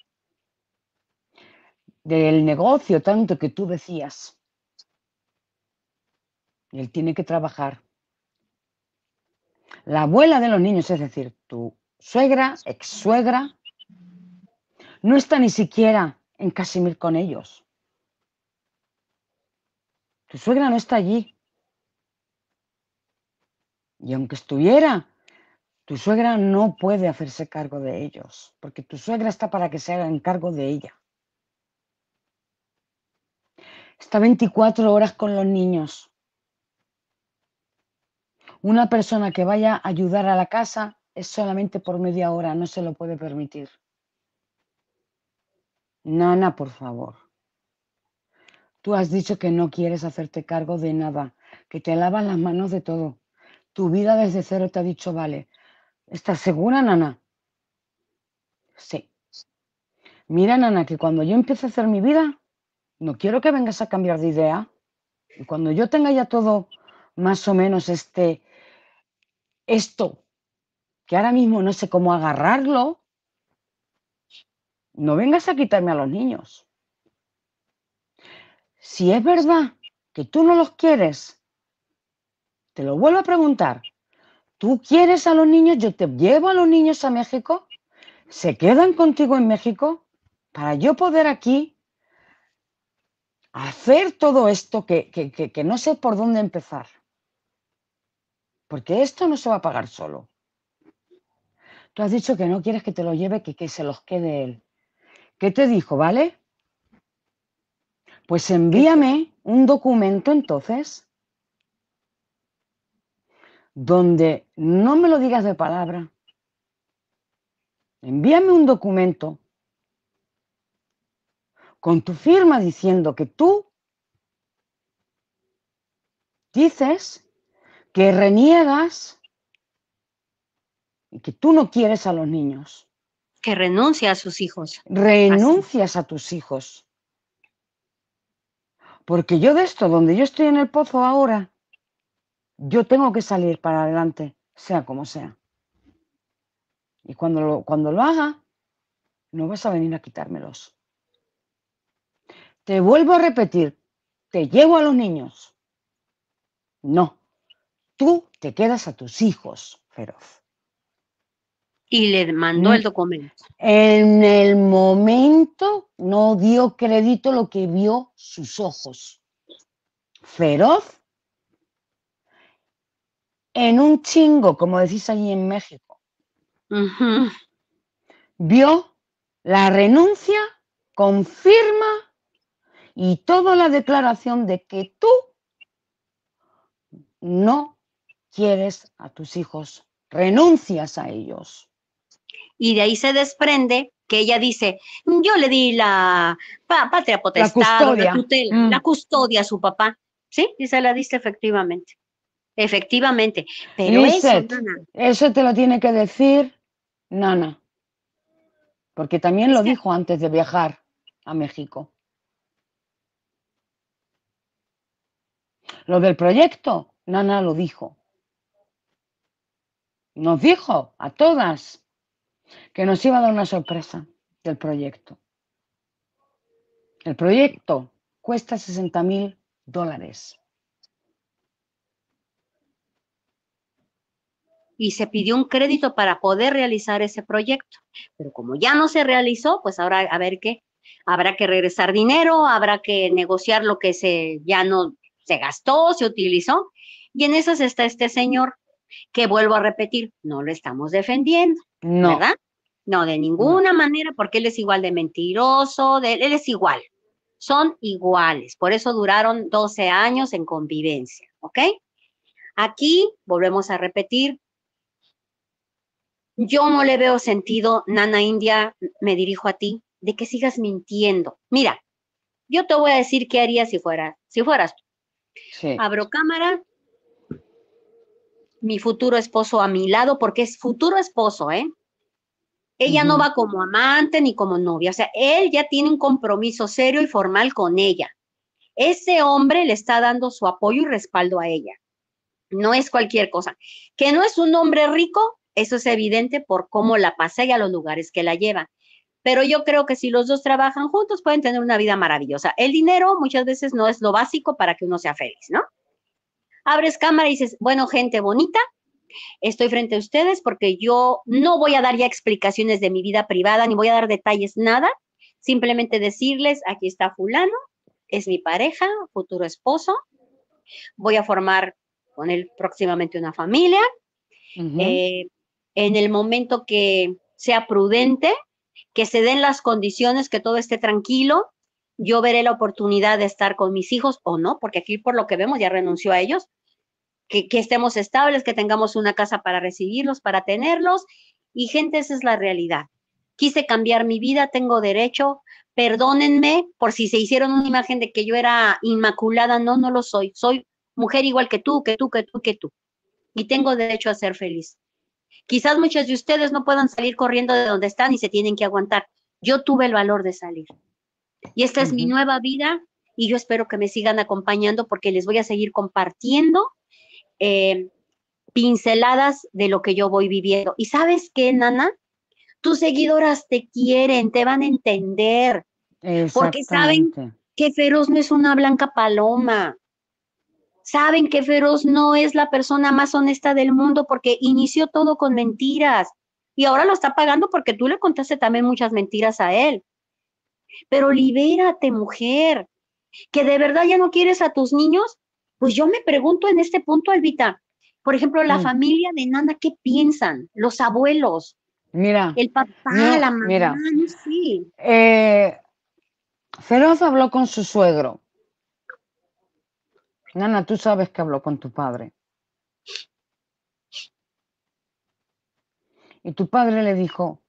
Del negocio tanto que tú decías. Él tiene que trabajar. La abuela de los niños, es decir, tu suegra, ex suegra, no está ni siquiera en Casimir con ellos. Tu suegra no está allí. Y aunque estuviera, tu suegra no puede hacerse cargo de ellos, porque tu suegra está para que se hagan cargo de ella. Está 24 horas con los niños. Una persona que vaya a ayudar a la casa es solamente por media hora, no se lo puede permitir. Nana, por favor. Tú has dicho que no quieres hacerte cargo de nada, que te lavas las manos de todo. Tu vida desde cero te ha dicho, vale, ¿Estás segura, Nana? Sí. Mira, Nana, que cuando yo empiece a hacer mi vida, no quiero que vengas a cambiar de idea. Y cuando yo tenga ya todo más o menos este, esto, que ahora mismo no sé cómo agarrarlo, no vengas a quitarme a los niños. Si es verdad que tú no los quieres, te lo vuelvo a preguntar tú quieres a los niños, yo te llevo a los niños a México, se quedan contigo en México para yo poder aquí hacer todo esto que, que, que, no sé por dónde empezar. Porque esto no se va a pagar solo. Tú has dicho que no quieres que te lo lleve, que, que se los quede él. ¿Qué te dijo, vale? Pues envíame un documento entonces donde no me lo digas de palabra, envíame un documento con tu firma diciendo que tú dices que reniegas y que tú no quieres a los niños. Que renuncia a sus hijos. Renuncias a tus hijos. Porque yo de esto, donde yo estoy en el pozo ahora, yo tengo que salir para adelante, sea como sea. Y cuando lo, cuando haga, no vas a venir a quitármelos. Te vuelvo a repetir, te llevo a los niños. No, tú te quedas a tus hijos, Feroz. Y le mandó el documento. En el momento no dio crédito lo que vio sus ojos. Feroz en un chingo, como decís allí en México. Vio la renuncia, confirma y toda la declaración de que tú no quieres a tus hijos, renuncias a ellos. Y de ahí se desprende que ella dice, yo le di la patria potestad, la custodia, mm. la custodia a su papá. Sí, y se la diste efectivamente. Efectivamente. Pero eso, eso te lo tiene que decir Nana. Porque también lo dijo antes de viajar a México. Lo del proyecto, Nana lo dijo. Nos dijo a todas que nos iba a dar una sorpresa del proyecto. El proyecto cuesta 60 mil dólares. y se pidió un crédito para poder realizar ese proyecto. Pero como ya no se realizó, pues ahora a ver qué. Habrá que regresar dinero, habrá que negociar lo que se ya no se gastó, se utilizó. Y en esas está este señor, que vuelvo a repetir, no lo estamos defendiendo, no. ¿verdad? No, de ninguna manera, porque él es igual de mentiroso, él es igual, son iguales, por eso duraron 12 años en convivencia, ¿ok? Aquí volvemos a repetir, yo no le veo sentido, Nana India, me dirijo a ti, de que sigas mintiendo. Mira, yo te voy a decir qué haría si, fuera, si fueras tú. Abro cámara, mi futuro esposo a mi lado, porque es futuro esposo, ¿eh? Ella no va como amante ni como novia, o sea, él ya tiene un compromiso serio y formal con ella. Ese hombre le está dando su apoyo y respaldo a ella. No es cualquier cosa. Que no es un hombre rico, eso es evidente por cómo la pasea y a los lugares que la lleva. Pero yo creo que si los dos trabajan juntos pueden tener una vida maravillosa. El dinero muchas veces no es lo básico para que uno sea feliz, ¿no? Abres cámara y dices, bueno, gente bonita, estoy frente a ustedes porque yo no voy a dar ya explicaciones de mi vida privada, ni voy a dar detalles, nada. Simplemente decirles, aquí está fulano, es mi pareja, futuro esposo, voy a formar con él próximamente una familia en el momento que sea prudente, que se den las condiciones, que todo esté tranquilo. Yo veré la oportunidad de estar con mis hijos o no, porque aquí por lo que vemos ya renunció a ellos. Que, estemos estables, que tengamos una casa para recibirlos, para tenerlos. Y gente, esa es la realidad. Quise cambiar mi vida, tengo derecho. Perdónenme por si se hicieron una imagen de que yo era inmaculada. No, no lo soy. Soy mujer igual que tú, que tú, que tú, que tú. Y tengo derecho a ser feliz. Quizás muchas de ustedes no puedan salir corriendo de donde están y se tienen que aguantar. Yo tuve el valor de salir. Y esta es mi nueva vida y yo espero que me sigan acompañando porque les voy a seguir compartiendo eh, pinceladas de lo que yo voy viviendo. Y sabes qué, Nana, tus seguidoras te quieren, te van a entender, porque saben que Feroz no es una blanca paloma, Saben que Feroz no es la persona más honesta del mundo porque inició todo con mentiras y ahora lo está pagando porque tú le contaste también muchas mentiras a él. Pero libérate, mujer, que de verdad ya no quieres a tus niños. Pues yo me pregunto en este punto, Alvita, por ejemplo, la mm. familia de Nana, ¿qué piensan? Los abuelos. Mira. El papá, la mamá, mira, sí. Eh, Feroz habló con su suegro Nana, tú sabes que habló con tu padre. Y tu padre le dijo,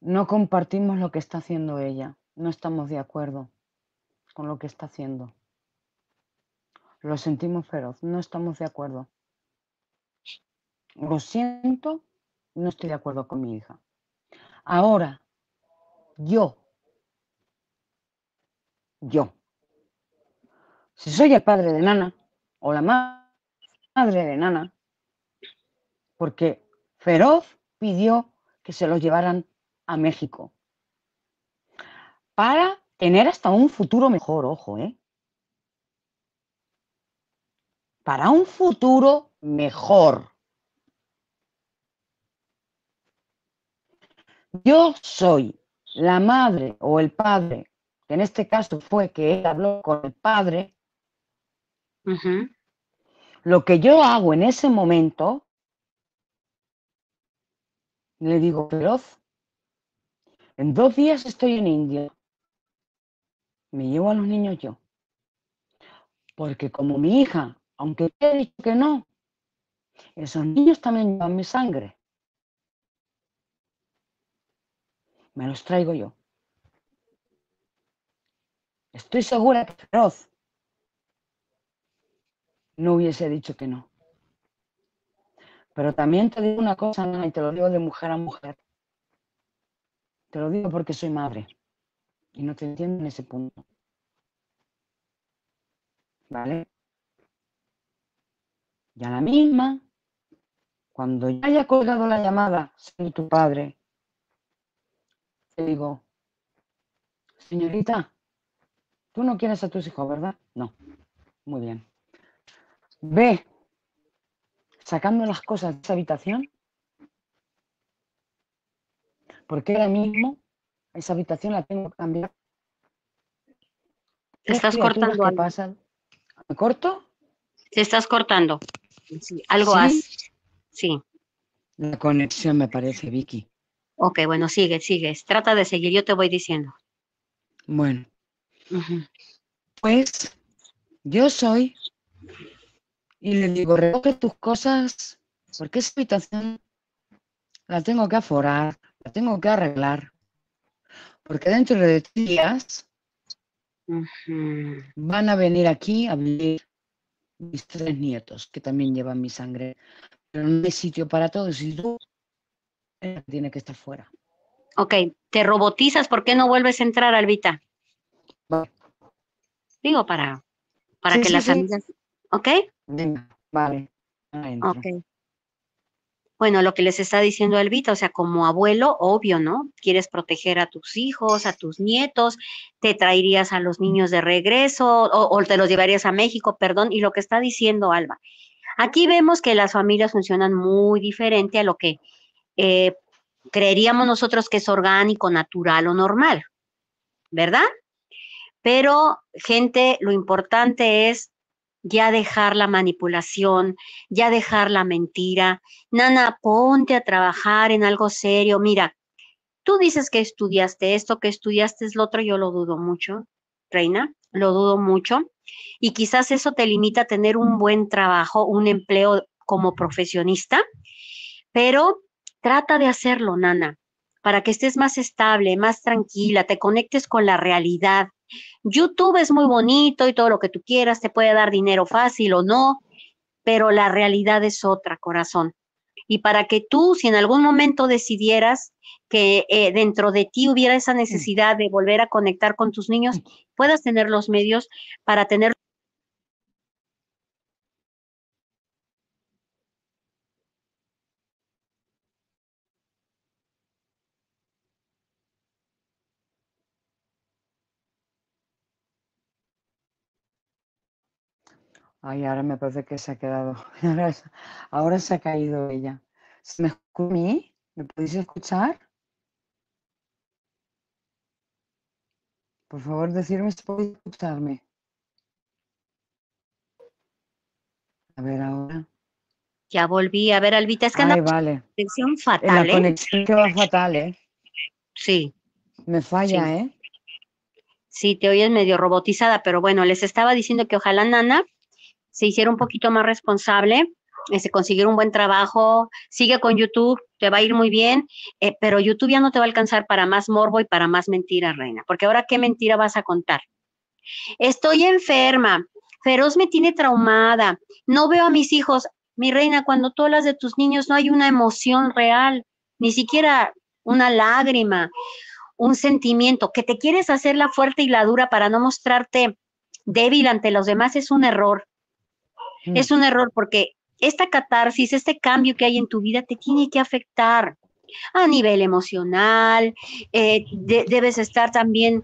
no compartimos lo que está haciendo ella, no estamos de acuerdo con lo que está haciendo. Lo sentimos feroz, no estamos de acuerdo. Lo siento, no estoy de acuerdo con mi hija. Ahora, yo, yo, si soy el padre de Nana o la madre de Nana, porque Feroz pidió que se los llevaran a México para tener hasta un futuro mejor, ojo, ¿eh? Para un futuro mejor. Yo soy la madre o el padre, que en este caso fue que él habló con el padre, lo que yo hago en ese momento, le digo, Feroz, en dos días estoy en India. Me llevo a los niños yo. Porque como mi hija, aunque te he dicho que no, esos niños también llevan mi sangre. Me los traigo yo. Estoy segura que Feroz no hubiese dicho que no. Pero también te digo una cosa, y te lo digo de mujer a mujer. Te lo digo porque soy madre y no te entiendo en ese punto. ¿Vale? Y a la misma, cuando ya haya colgado la llamada, soy tu padre, te digo, señorita, tú no quieres a tus hijos, ¿verdad? No. Muy bien. Ve sacando las cosas de esa habitación, porque ahora mismo esa habitación la tengo que cambiar. estás cortando. ¿Me corto? Te estás cortando. algo así. Sí. La conexión me parece, Vicky. Ok, bueno, sigue, sigue. Trata de seguir, yo te voy diciendo. Bueno. Pues yo soy y le digo, recoge tus cosas, porque esa habitación la tengo que aforar, la tengo que arreglar. Porque dentro de días van a venir aquí a vivir mis tres nietos, que también llevan mi sangre. Pero no hay sitio para todos y tú eh, tienes que estar fuera. Ok, te robotizas, ¿por qué no vuelves a entrar, Albita? Digo, para, para que las amigas ¿Ok? Vale. Ok. Bueno, lo que les está diciendo Elvita, o sea, como abuelo, obvio, ¿no? Quieres proteger a tus hijos, a tus nietos, te traerías a los niños de regreso o, te los llevarías a México, perdón, y lo que está diciendo Alba. Aquí vemos que las familias funcionan muy diferente a lo que eh, creeríamos nosotros que es orgánico, natural o normal, ¿verdad? Pero, gente, lo importante es ya dejar la manipulación, ya dejar la mentira. Nana, ponte a trabajar en algo serio. Mira, tú dices que estudiaste esto, que estudiaste lo otro, yo lo dudo mucho, Reina, lo dudo mucho. Y quizás eso te limita a tener un buen trabajo, un empleo como profesionista, pero trata de hacerlo, Nana, para que estés más estable, más tranquila, te conectes con la realidad YouTube es muy bonito y todo lo que tú quieras, te puede dar dinero fácil o no, pero la realidad es otra, corazón. Y para que tú, si en algún momento decidieras que eh, dentro de ti hubiera esa necesidad de volver a conectar con tus niños, puedas tener los medios para tener Ay, ahora me parece que se ha quedado. Ahora, se ha caído ella. me escucha ¿Me podéis escuchar? Por favor, decirme si podéis escucharme. A ver ahora. Ya volví. A ver, Albita, es que Ay, conexión eh, fatal, La ¿eh? conexión que va fatal, ¿eh? Sí. Me falla, ¿eh? Sí, te oyes medio robotizada, pero bueno, les estaba diciendo que ojalá Nana se hiciera un poquito más responsable, eh, se conseguir un buen trabajo, sigue con YouTube, te va a ir muy bien, eh, pero YouTube ya no te va a alcanzar para más morbo y para más mentiras, reina, porque ahora qué mentira vas a contar. Estoy enferma, Feroz me tiene traumada, no veo a mis hijos. Mi reina, cuando tú hablas de tus niños no hay una emoción real, ni siquiera una lágrima, un sentimiento, que te quieres hacer la fuerte y la dura para no mostrarte débil ante los demás es un error. Es un error porque esta catarsis, este cambio que hay en tu vida te tiene que afectar a nivel emocional, eh, debes estar también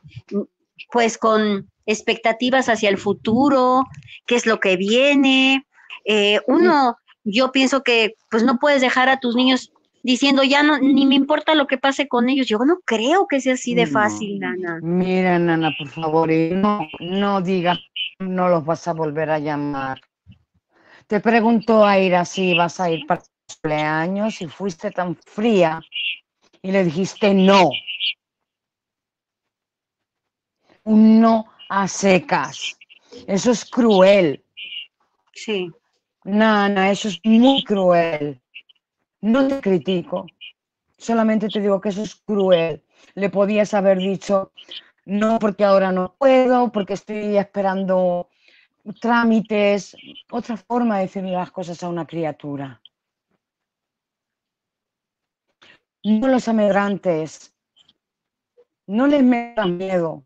pues con expectativas hacia el futuro, qué es lo que viene. Eh, uno, yo pienso que pues no puedes dejar a tus niños diciendo ya no, ni me importa lo que pase con ellos. Yo no creo que sea así de mm. fácil, Nana. Mira, Nana, por favor, no, no digas, no los vas a volver a llamar. Te preguntó Aira si vas a ir para tu cumpleaños y fuiste tan fría y le dijiste no. Un no a secas. Eso es cruel. Sí. Nana, eso es muy cruel. No te critico. Solamente te digo que eso es cruel. Le podías haber dicho, no, porque ahora no puedo, porque estoy esperando trámites, otra forma de decir las cosas a una criatura. No los amedrantes, no les metas miedo,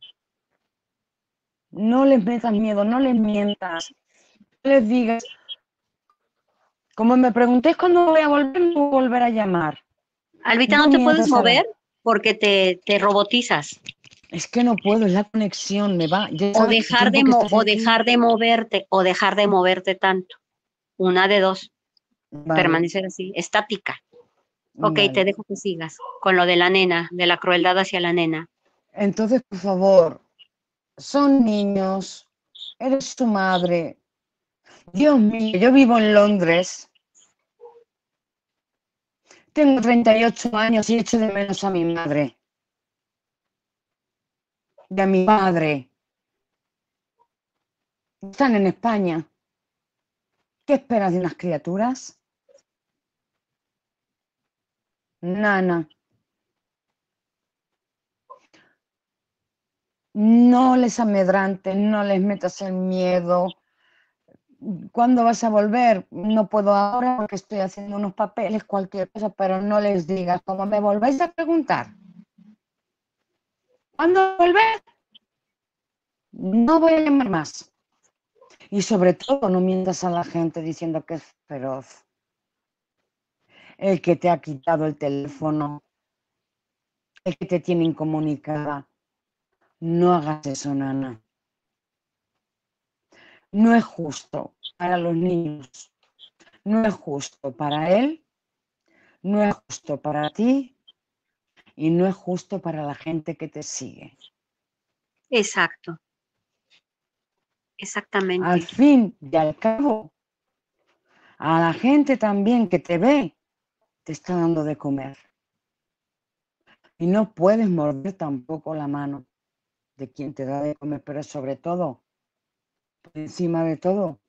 no les metas miedo, no les mientas, no les digas, como me preguntéis cuándo voy a volver, no voy a volver a llamar. Albita, no, te puedes mover porque te, te robotizas. Es que no puedo, es la conexión, me va. o dejar, de dejar de moverte, o dejar de moverte tanto. Una de dos. Permanecer así, estática. Ok, te dejo que sigas con lo de la nena, de la crueldad hacia la nena. Entonces, por favor, son niños, eres su madre. Dios mío, yo vivo en Londres. Tengo 38 años y echo de menos a mi madre de a mi madre. Están en España. ¿Qué esperas de unas criaturas? Nana. No les amedrantes, no les metas el miedo. ¿Cuándo vas a volver? No puedo ahora porque estoy haciendo unos papeles, cualquier cosa, pero no les digas. ¿cómo me volváis a preguntar, cuando volver? No voy a llamar más. Y sobre todo, no mientas a la gente diciendo que es feroz. El que te ha quitado el teléfono, el que te tiene incomunicada. No hagas eso, Nana. No es justo para los niños. No es justo para él. No es justo para ti y no es justo para la gente que te sigue. Exacto. Exactamente. Al fin y al cabo, a la gente también que te ve, te está dando de comer. Y no puedes morder tampoco la mano de quien te da de comer, pero sobre todo, por encima de todo,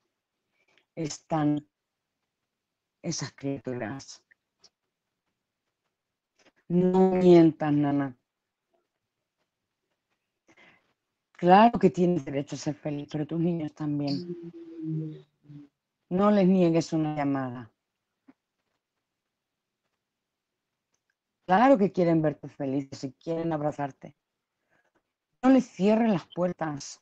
están esas criaturas no mientas, nana. Claro que tienes derecho a ser feliz, pero tus niños también. No les niegues una llamada. Claro que quieren verte feliz y quieren abrazarte. No les cierres las puertas.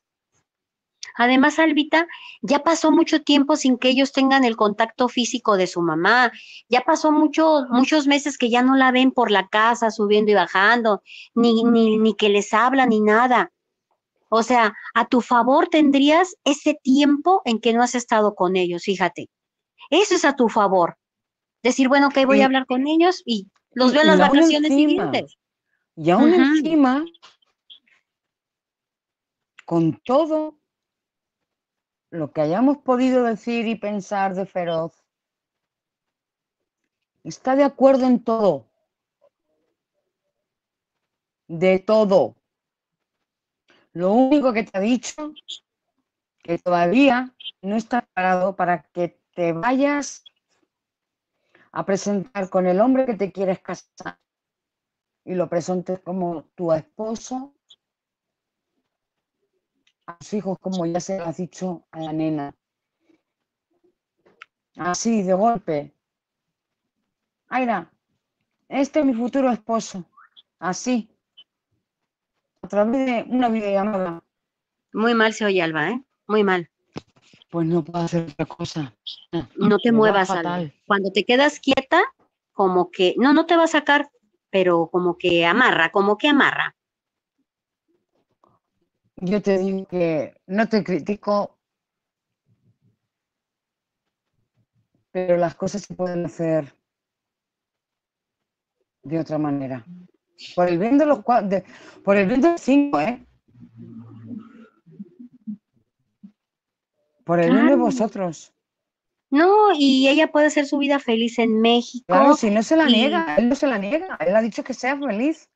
Además, Albita, ya pasó mucho tiempo sin que ellos tengan el contacto físico de su mamá, ya pasó muchos meses que ya no la ven por la casa subiendo y bajando, ni, ni, que les habla, ni nada. O sea, a tu favor tendrías ese tiempo en que no has estado con ellos, fíjate. Eso es a tu favor. Decir, bueno, ok, voy a eh, hablar con ellos y los veo en las vacaciones siguientes. Y aún encima, con todo lo que hayamos podido decir y pensar de Feroz, está de acuerdo en todo. De todo. Lo único que te ha dicho, que todavía no está parado para que te vayas a presentar con el hombre que te quieres casar y lo presentes como tu esposo a sus hijos, como ya se lo ha dicho a la nena. Así, de golpe. Aira, este es mi futuro esposo. Así. A través de una videollamada. Muy mal se oye, Alba, ¿eh? Muy mal. Pues no puedo hacer otra cosa. No, te muevas, Alba. Cuando te quedas quieta, como que, no, no te va a sacar, pero como que amarra, como que amarra yo te digo que no te critico, pero las cosas se pueden hacer de otra manera. Por el bien de los cuatro por el bien de los cinco, ¿eh? Por el bien de vosotros. No, y ella puede hacer su vida feliz en México. Claro, si no se la niega, él no se la niega. Él ha dicho que sea feliz.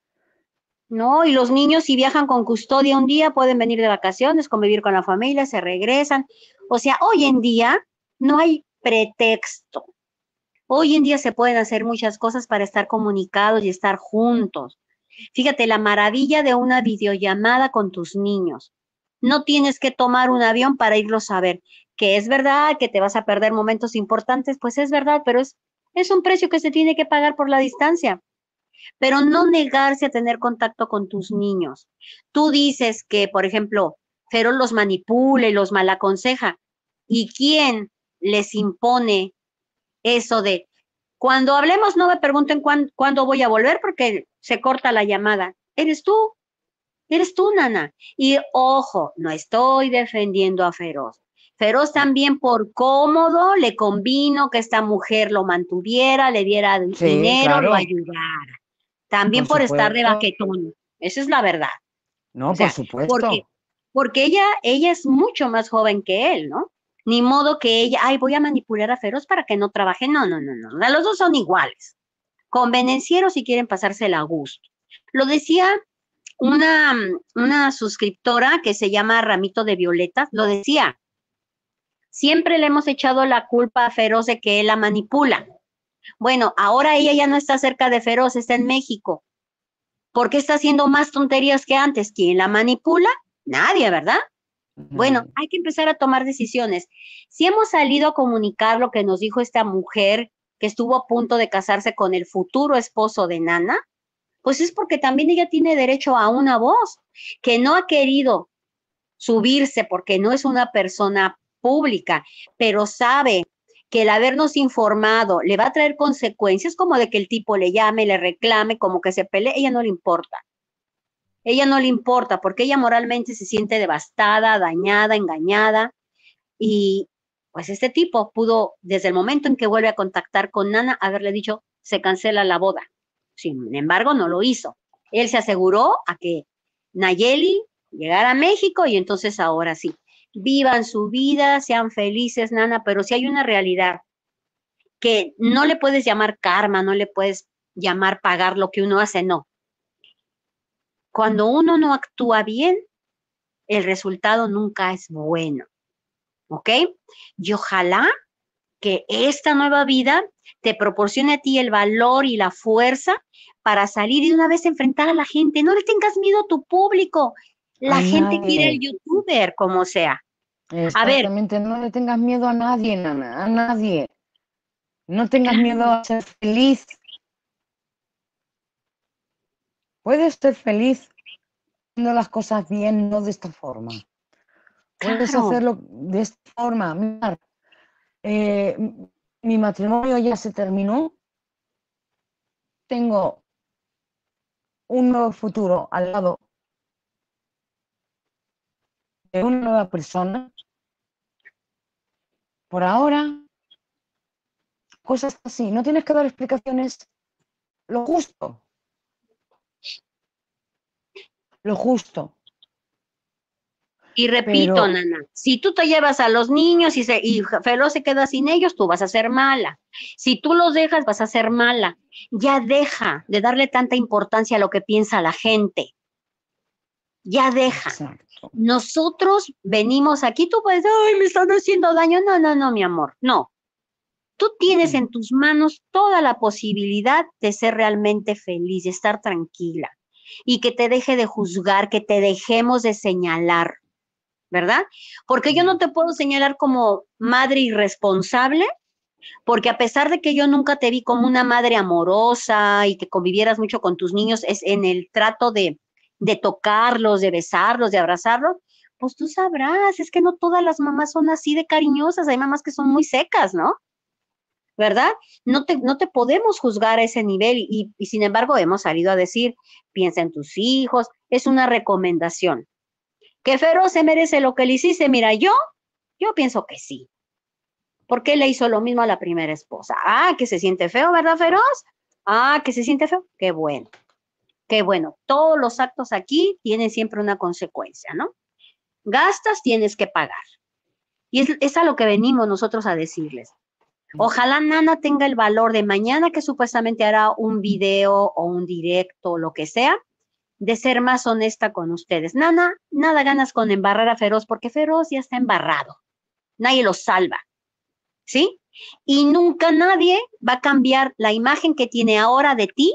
¿no? Y los niños si viajan con custodia un día pueden venir de vacaciones, convivir con la familia, se regresan. O sea, hoy en día no hay pretexto. Hoy en día se pueden hacer muchas cosas para estar comunicados y estar juntos. Fíjate la maravilla de una videollamada con tus niños. No tienes que tomar un avión para irlos a ver. Que es verdad que te vas a perder momentos importantes, pues es verdad, pero es, es un precio que se tiene que pagar por la distancia pero no negarse a tener contacto con tus niños. Tú dices que, por ejemplo, Feroz los manipula y los malaconseja. ¿Y quién les impone eso de cuando hablemos no me pregunten cuándo voy a volver porque se corta la llamada? Eres tú, eres tú, nana. Y ojo, no estoy defendiendo a Feroz. Feroz también por cómodo le convino que esta mujer lo mantuviera, le diera dinero, lo ayudara. También por, estar de baquetón. Esa es la verdad. No, por supuesto. Porque, ella, ella es mucho más joven que él, ¿no? Ni modo que ella, ay, voy a manipular a Feroz para que no trabaje. No, no, no, no. los dos son iguales. Convenencieros si quieren pasársela a gusto. Lo decía una, una suscriptora que se llama Ramito de Violetas, lo decía. Siempre le hemos echado la culpa a Feroz de que él la manipula. Bueno, ahora ella ya no está cerca de Feroz, está en México. ¿Por qué está haciendo más tonterías que antes? ¿Quién la manipula? Nadie, ¿verdad? Bueno, hay que empezar a tomar decisiones. Si hemos salido a comunicar lo que nos dijo esta mujer que estuvo a punto de casarse con el futuro esposo de Nana, pues es porque también ella tiene derecho a una voz, que no ha querido subirse porque no es una persona pública, pero sabe que el habernos informado le va a traer consecuencias como de que el tipo le llame, le reclame, como que se pelee, ella no le importa. Ella no le importa porque ella moralmente se siente devastada, dañada, engañada. Y pues este tipo pudo, desde el momento en que vuelve a contactar con Nana, haberle dicho, se cancela la boda. Sin embargo, no lo hizo. Él se aseguró a que Nayeli llegara a México y entonces ahora sí vivan su vida, sean felices, nana, pero si hay una realidad que no le puedes llamar karma, no le puedes llamar pagar lo que uno hace, no. Cuando uno no actúa bien, el resultado nunca es bueno. ¿Ok? Y ojalá que esta nueva vida te proporcione a ti el valor y la fuerza para salir y una vez enfrentar a la gente. No le tengas miedo a tu público. La gente quiere el youtuber, como sea. A ver. No le tengas miedo a nadie, Nana, a nadie. No tengas ah. miedo a ser feliz. Puedes ser feliz haciendo las cosas bien, no de esta forma. Puedes hacerlo de esta forma. Eh, mi matrimonio ya se terminó. Tengo un nuevo futuro al lado de una nueva persona. Por ahora, cosas así. No tienes que dar explicaciones lo justo. Lo justo. Y repito, Nana, si tú te llevas a los niños y, se, y Felo se queda sin ellos, tú vas a ser mala. Si tú los dejas, vas a ser mala. Ya deja de darle tanta importancia a lo que piensa la gente ya deja. Nosotros venimos aquí, tú puedes, ay, me están haciendo daño. No, no, no, mi amor, no. Tú tienes en tus manos toda la posibilidad de ser realmente feliz, de estar tranquila y que te deje de juzgar, que te dejemos de señalar, ¿verdad? Porque yo no te puedo señalar como madre irresponsable, porque a pesar de que yo nunca te vi como una madre amorosa y que convivieras mucho con tus niños, es en el trato de, de tocarlos, de besarlos, de abrazarlos, pues tú sabrás, es que no todas las mamás son así de cariñosas, hay mamás que son muy secas, ¿no? ¿Verdad? No te, no te podemos juzgar a ese nivel y, sin embargo hemos salido a decir, piensa en tus hijos, es una recomendación. ¿Que Feroz se merece lo que le hiciste? Mira, yo, yo pienso que sí. ¿Por qué le hizo lo mismo a la primera esposa? Ah, que se siente feo, ¿verdad, Feroz? Ah, que se siente feo. Qué bueno que bueno, todos los actos aquí tienen siempre una consecuencia, ¿no? Gastas, tienes que pagar. Y es, a lo que venimos nosotros a decirles. Ojalá Nana tenga el valor de mañana que supuestamente hará un video o un directo, o lo que sea, de ser más honesta con ustedes. Nana, nada ganas con embarrar a Feroz porque Feroz ya está embarrado. Nadie lo salva. ¿Sí? Y nunca nadie va a cambiar la imagen que tiene ahora de ti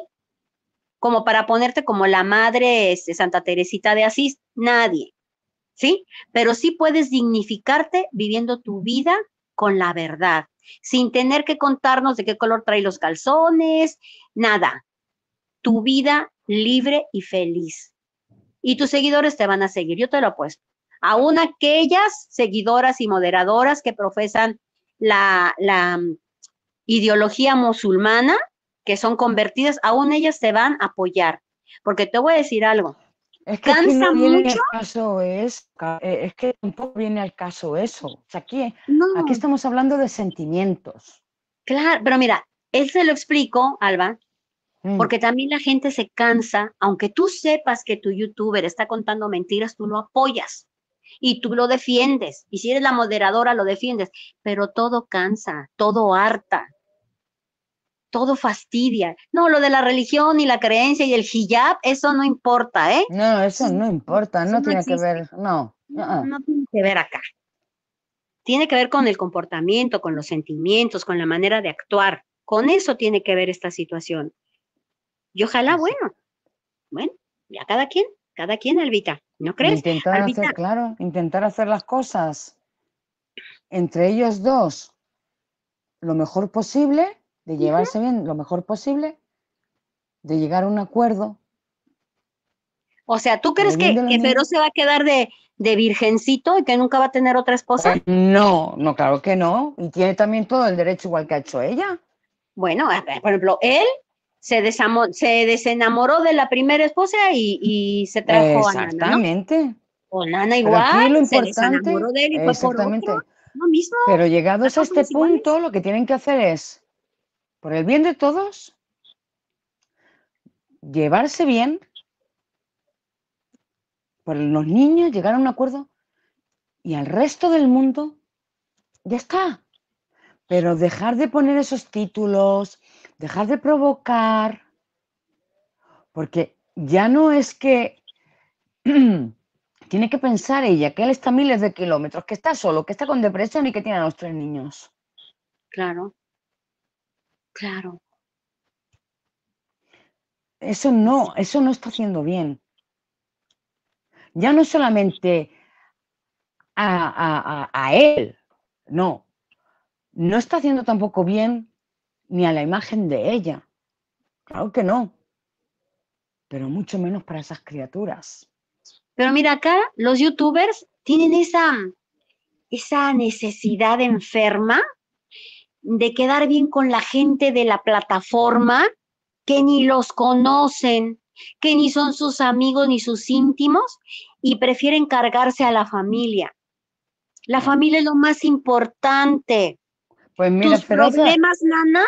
como para ponerte como la madre este, Santa Teresita de Asís, nadie, ¿sí? Pero sí puedes dignificarte viviendo tu vida con la verdad, sin tener que contarnos de qué color trae los calzones, nada. Tu vida libre y feliz. Y tus seguidores te van a seguir, yo te lo apuesto. Aún aquellas seguidoras y moderadoras que profesan la, la mm, ideología musulmana, que son convertidas, aún ellas se van a apoyar. Porque te voy a decir algo. cansa mucho. es, es que eh, poco viene al caso eso. aquí, aquí estamos hablando de sentimientos. Claro, pero mira, él se lo explico, Alba, mm. porque también la gente se cansa, aunque tú sepas que tu youtuber está contando mentiras, tú lo apoyas y tú lo defiendes. Y si eres la moderadora, lo defiendes. Pero todo cansa, todo harta todo fastidia. No, lo de la religión y la creencia y el hijab, eso no importa, ¿eh? No, eso no importa, no, tiene que ver, no. Uh-uh. no. tiene que ver acá. Tiene que ver con el comportamiento, con los sentimientos, con la manera de actuar. Con eso tiene que ver esta situación. Y ojalá, bueno, bueno, ya cada quien, cada quien, Albita, ¿no crees? Intentar hacer, claro, intentar hacer las cosas entre ellos dos lo mejor posible de llevarse bien lo mejor posible, de llegar a un acuerdo. O sea, ¿tú crees que, que se va a quedar de, virgencito y que nunca va a tener otra esposa? No, no, claro que no. Y tiene también todo el derecho igual que ha hecho ella. Bueno, por ejemplo, él se, se desenamoró de la primera esposa y, se trajo a Nana. Exactamente. O Nana igual, Pero importante, se de él y por Pero llegados a este punto, lo que tienen que hacer es por el bien de todos, llevarse bien, por los niños, llegar a un acuerdo y al resto del mundo, ya está. Pero dejar de poner esos títulos, dejar de provocar, porque ya no es que tiene que pensar ella que él está miles de kilómetros, que está solo, que está con depresión y que tiene a los tres niños. Claro. Claro. Eso no, eso no está haciendo bien. Ya no solamente a, él, no. No está haciendo tampoco bien ni a la imagen de ella. Claro que no. Pero mucho menos para esas criaturas. Pero mira, acá los youtubers tienen esa, esa necesidad enferma de quedar bien con la gente de la plataforma que ni los conocen, que ni son sus amigos ni sus íntimos y prefieren cargarse a la familia. La familia es lo más importante. Pues mira, ¿Tus problemas, Nana?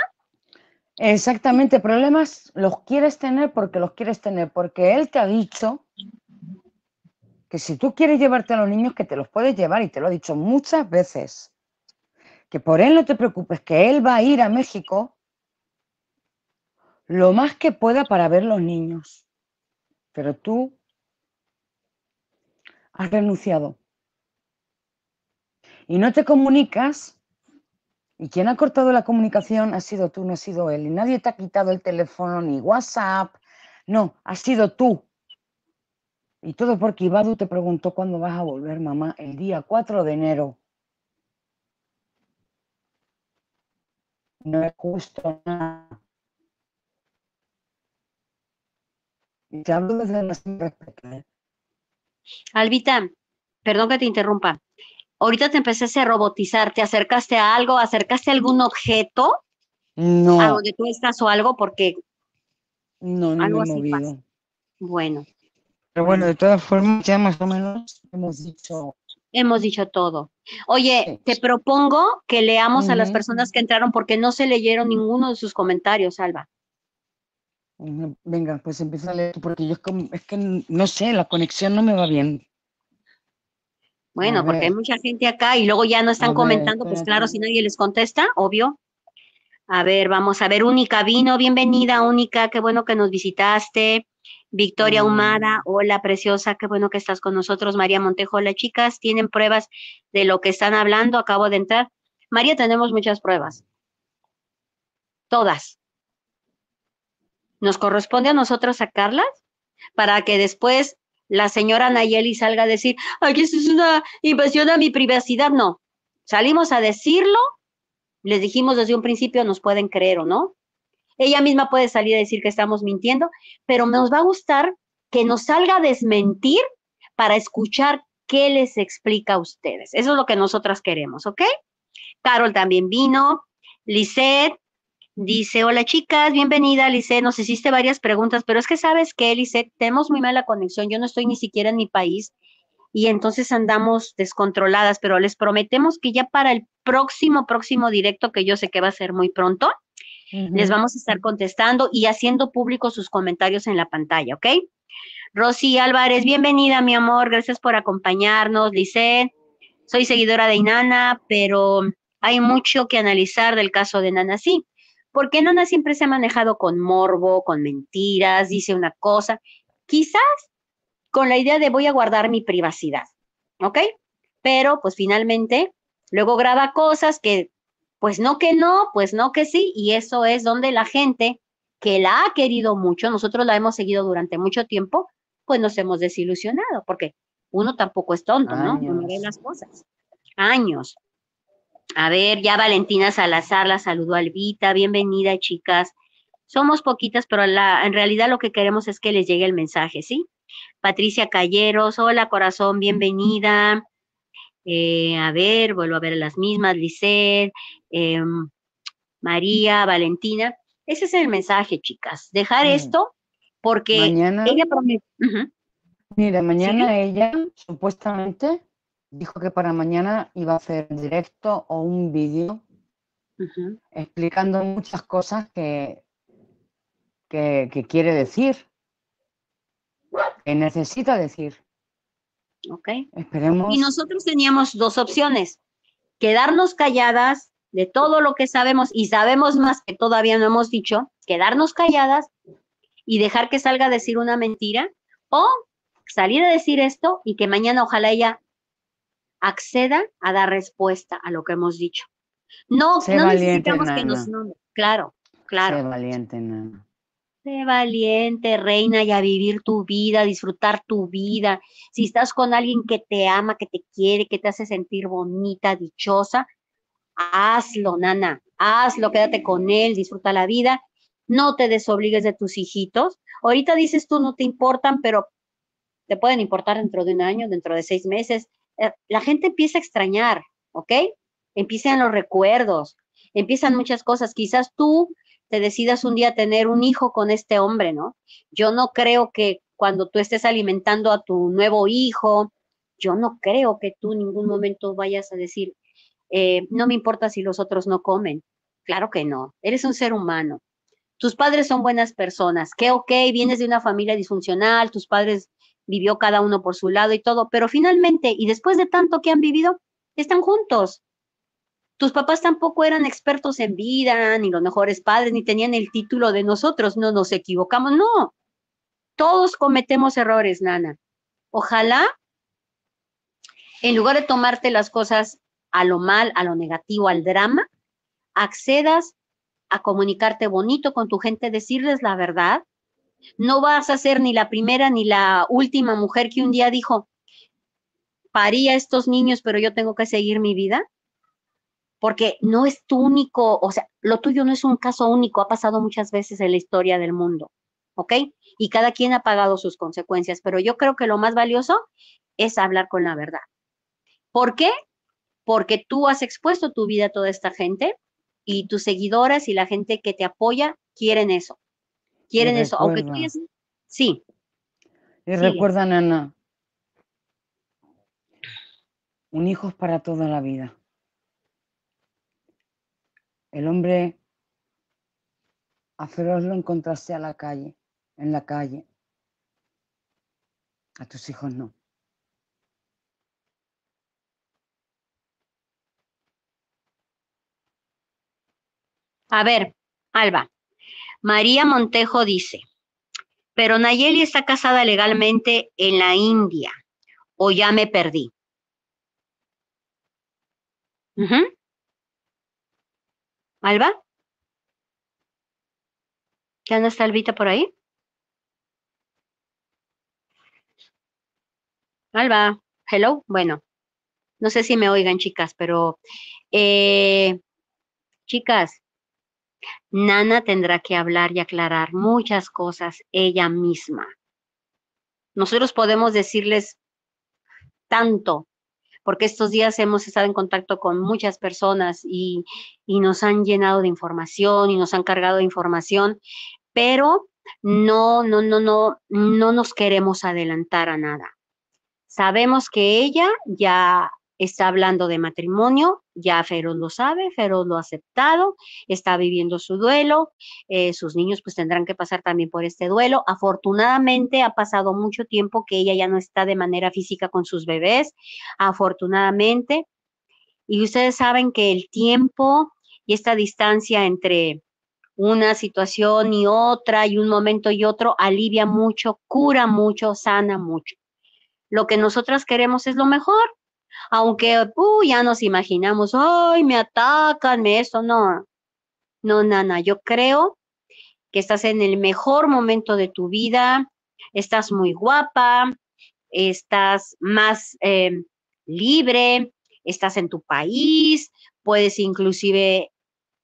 Exactamente, problemas los quieres tener porque los quieres tener, porque él te ha dicho que si tú quieres llevarte a los niños, que te los puedes llevar y te lo ha dicho muchas veces que por él no te preocupes, que él va a ir a México lo más que pueda para ver los niños. Pero tú has renunciado. Y no te comunicas. Y quien ha cortado la comunicación ha sido tú, no ha sido él. Y nadie te ha quitado el teléfono ni WhatsApp. No, ha sido tú. Y todo porque Ibadu te preguntó cuándo vas a volver, mamá, el día 4 de enero. no es justo nada. te hablo desde la Albita, perdón que te interrumpa. Ahorita te empecé a robotizar, ¿te acercaste a algo? ¿Acercaste a algún objeto? No. ¿A donde tú estás o algo? Porque. No, no he movido. Bueno. Pero bueno, de todas formas, ya más o menos hemos dicho hemos dicho todo. Oye, te propongo que leamos a las personas que entraron porque no se leyeron ninguno de sus comentarios, Alba. Venga, pues empieza a leer porque yo es, que no sé, la conexión no me va bien. Bueno, porque hay mucha gente acá y luego ya no están comentando, pues claro, si nadie les contesta, obvio. A ver, vamos a ver, Única vino, bienvenida, Única, qué bueno que nos visitaste. Victoria ah. Humada, hola preciosa, qué bueno que estás con nosotros. María Montejo, hola chicas, ¿tienen pruebas de lo que están hablando? Acabo de entrar. María, tenemos muchas pruebas. Todas. Nos corresponde a nosotros sacarlas para que después la señora Nayeli salga a decir, ay, esto es una invasión a mi privacidad. No, salimos a decirlo, les dijimos desde un principio, nos pueden creer o no, ella misma puede salir a decir que estamos mintiendo, pero nos va a gustar que nos salga a desmentir para escuchar qué les explica a ustedes. Eso es lo que nosotras queremos, ¿ok? Carol también vino, Lisette. Dice, hola chicas, bienvenida Lisette, nos hiciste varias preguntas, pero es que sabes que Lisette, tenemos muy mala conexión, yo no estoy ni siquiera en mi país y entonces andamos descontroladas, pero les prometemos que ya para el próximo, próximo directo, que yo sé que va a ser muy pronto, les vamos a estar contestando y haciendo públicos sus comentarios en la pantalla, ¿ok? Rosy Álvarez, bienvenida, mi amor. Gracias por acompañarnos, Lisset. Soy seguidora de Inana, pero hay mucho que analizar del caso de Nana, sí. Porque Nana siempre se ha manejado con morbo, con mentiras, dice una cosa, quizás con la idea de voy a guardar mi privacidad, ¿ok? Pero pues finalmente luego graba cosas que pues no que no, pues no que sí, y eso es donde la gente que la ha querido mucho, nosotros la hemos seguido durante mucho tiempo, pues nos hemos desilusionado, porque uno tampoco es tonto, ¿no? las cosas. Años. A ver, ya Valentina Salazar la saludó Albita, bienvenida chicas. Somos poquitas, pero la, en realidad lo que queremos es que les llegue el mensaje, ¿sí? Patricia Calleros, hola corazón, bienvenida. Eh, a ver, vuelvo a ver a las mismas, Lisset, em, María, Valentina. Ese es el mensaje, chicas. Dejar mm. esto porque mañana, ella prometió. Mira, mañana ella supuestamente dijo que para mañana iba a hacer directo o un vídeo explicando muchas cosas que, que quiere decir, que necesita decir. Esperemos. Y nosotros teníamos dos opciones, quedarnos calladas de todo lo que sabemos y sabemos más que todavía no hemos dicho, quedarnos calladas y dejar que salga a decir una mentira o salir a decir esto y que mañana ojalá ella acceda a dar respuesta a lo que hemos dicho. No, no necesitamos que nos claro, claro. Ser valiente, nana. Sé valiente, reina, y a vivir tu vida, disfrutar tu vida. Si estás con alguien que te ama, que te quiere, que te hace sentir bonita, dichosa, hazlo, nana, hazlo, quédate con él, disfruta la vida. No te desobligues de tus hijitos. Ahorita dices tú no te importan, pero te pueden importar dentro de un año, dentro de seis meses. Eh, la gente empieza a extrañar, ¿ok? Empiezan los recuerdos, empiezan muchas cosas. Quizás tú te decidas un día tener un hijo con este hombre, ¿no? Yo no creo que cuando tú estés alimentando a tu nuevo hijo, yo no creo que tú en ningún momento vayas a decir, eh, no me importa si los otros no comen. Claro que no, eres un ser humano. Tus padres son buenas personas, que ok, vienes de una familia disfuncional, tus padres vivió cada uno por su lado y todo, pero finalmente, y después de tanto que han vivido, están juntos, tus papás tampoco eran expertos en vida, ni los mejores padres, ni tenían el título de nosotros, no nos equivocamos, no. Todos cometemos errores, nana. Ojalá, en lugar de tomarte las cosas a lo mal, a lo negativo, al drama, accedas a comunicarte bonito con tu gente, decirles la verdad. No vas a ser ni la primera ni la última mujer que un día dijo, parí a estos niños, pero yo tengo que seguir mi vida porque no es tu único, o sea, lo tuyo no es un caso único, ha pasado muchas veces en la historia del mundo, ¿ok? Y cada quien ha pagado sus consecuencias, pero yo creo que lo más valioso es hablar con la verdad. ¿Por qué? Porque tú has expuesto tu vida a toda esta gente y tus seguidoras y la gente que te apoya quieren eso, quieren eso, aunque tú Sí. Y recuerda, Nana, un hijo para toda la vida. El hombre a feroz lo encontraste a la calle, en la calle. A tus hijos no. A ver, Alba. María Montejo dice, pero Nayeli está casada legalmente en la India, o ya me perdí. ¿Alba? ¿Ya no está Albita por ahí? Alba, hello, bueno, no sé si me oigan chicas, pero eh, chicas, Nana tendrá que hablar y aclarar muchas cosas ella misma. Nosotros podemos decirles tanto, porque estos días hemos estado en contacto con muchas personas y, nos han llenado de información y nos han cargado de información, pero mm. no, no, no, no, no nos queremos adelantar a nada. Sabemos que ella ya está hablando de matrimonio, ya Feroz lo sabe, Feroz lo ha aceptado, está viviendo su duelo, eh, sus niños pues tendrán que pasar también por este duelo. Afortunadamente ha pasado mucho tiempo que ella ya no está de manera física con sus bebés, afortunadamente. Y ustedes saben que el tiempo y esta distancia entre una situación y otra y un momento y otro alivia mucho, cura mucho, sana mucho. Lo que nosotras queremos es lo mejor aunque uh, ya nos imaginamos, ay, me atacan, eso, no. No, Nana, yo creo que estás en el mejor momento de tu vida, estás muy guapa, estás más em, libre, estás en tu país, puedes inclusive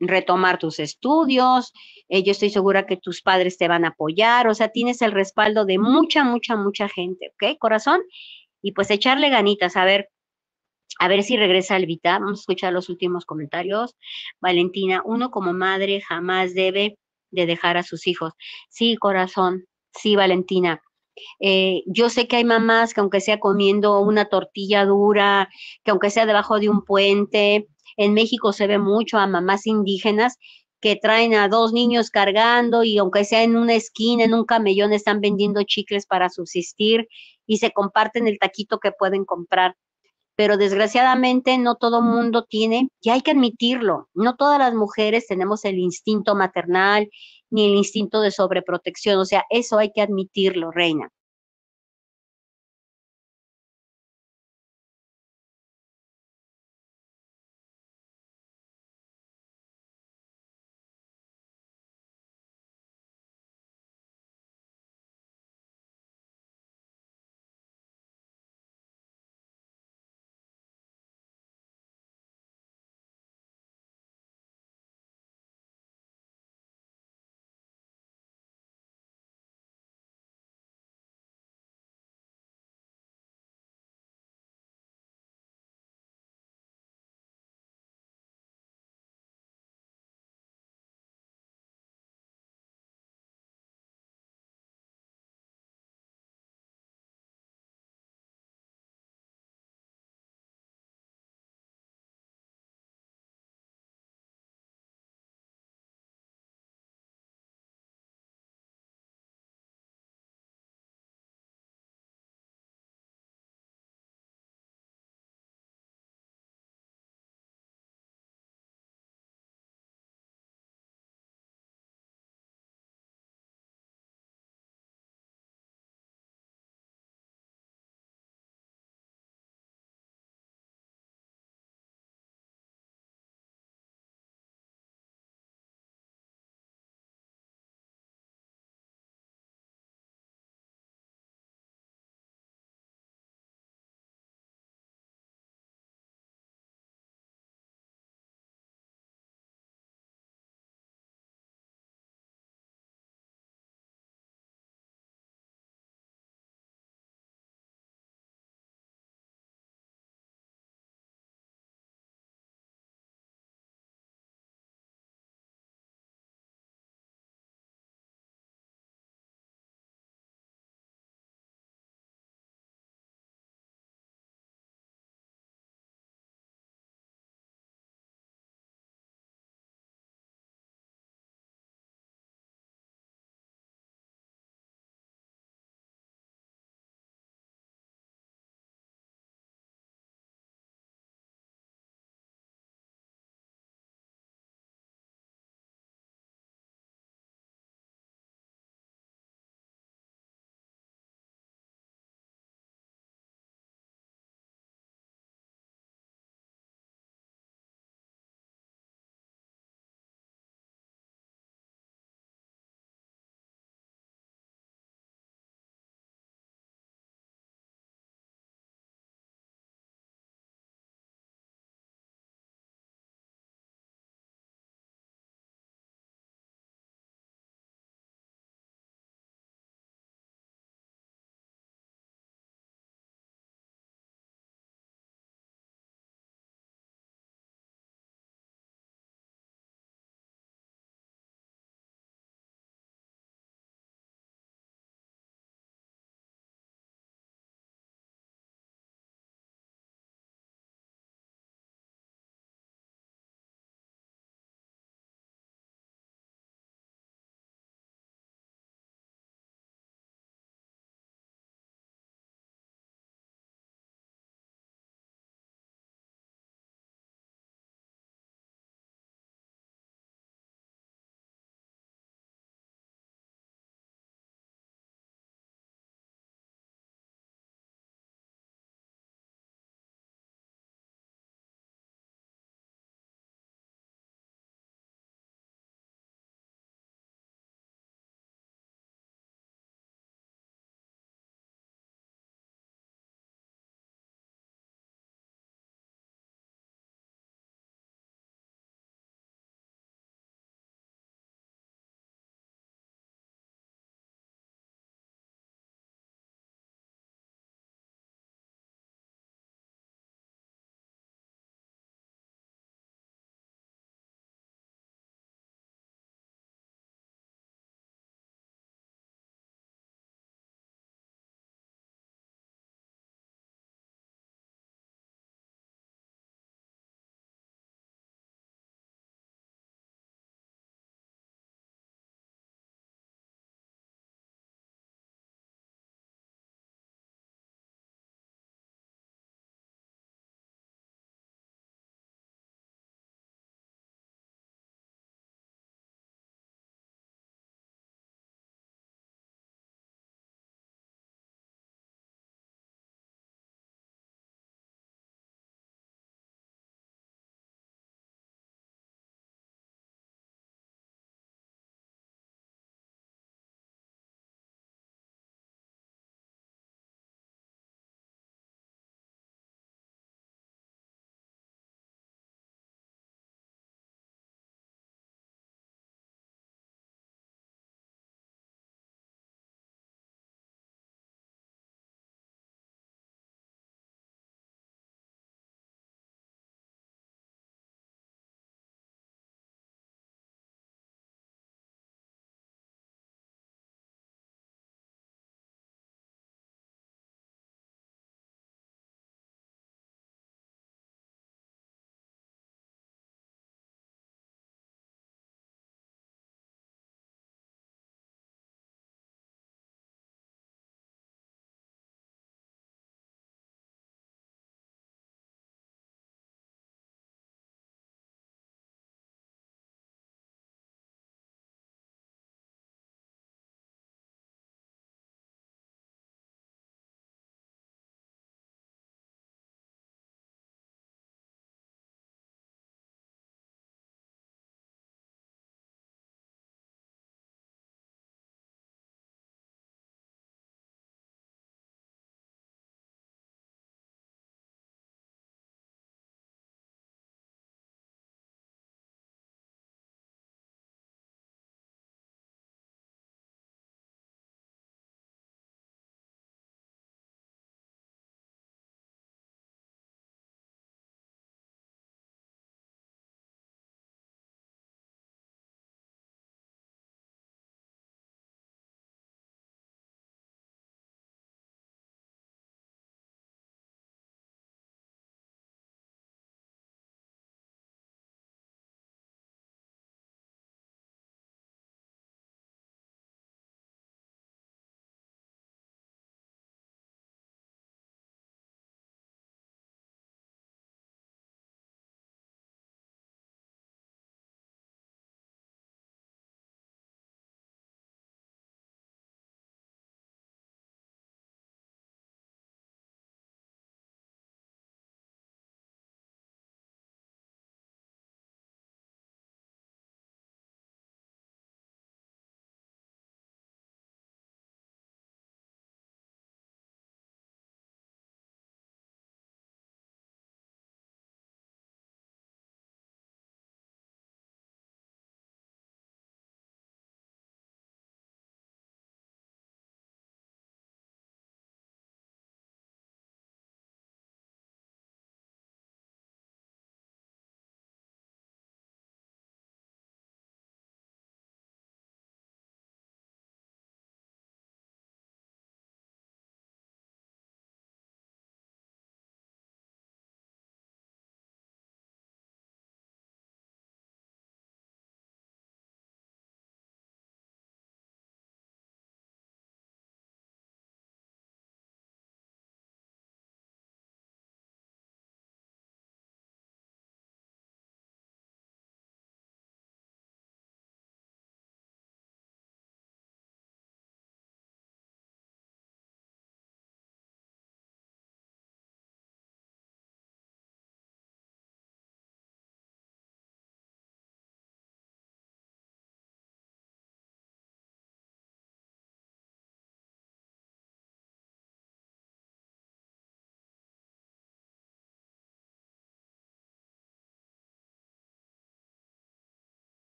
retomar tus estudios, eh, yo estoy segura que tus padres te van a apoyar, o sea, tienes el respaldo de mucha, mucha, mucha gente, ¿ok? Corazón, y pues echarle ganitas, a ver, a ver si regresa Vita, Vamos a escuchar los últimos comentarios. Valentina, uno como madre jamás debe de dejar a sus hijos. Sí, corazón. Sí, Valentina. Eh, yo sé que hay mamás que aunque sea comiendo una tortilla dura, que aunque sea debajo de un puente, en México se ve mucho a mamás indígenas que traen a dos niños cargando y aunque sea en una esquina, en un camellón, están vendiendo chicles para subsistir y se comparten el taquito que pueden comprar pero desgraciadamente no todo mundo tiene, y hay que admitirlo, no todas las mujeres tenemos el instinto maternal ni el instinto de sobreprotección, o sea, eso hay que admitirlo, Reina.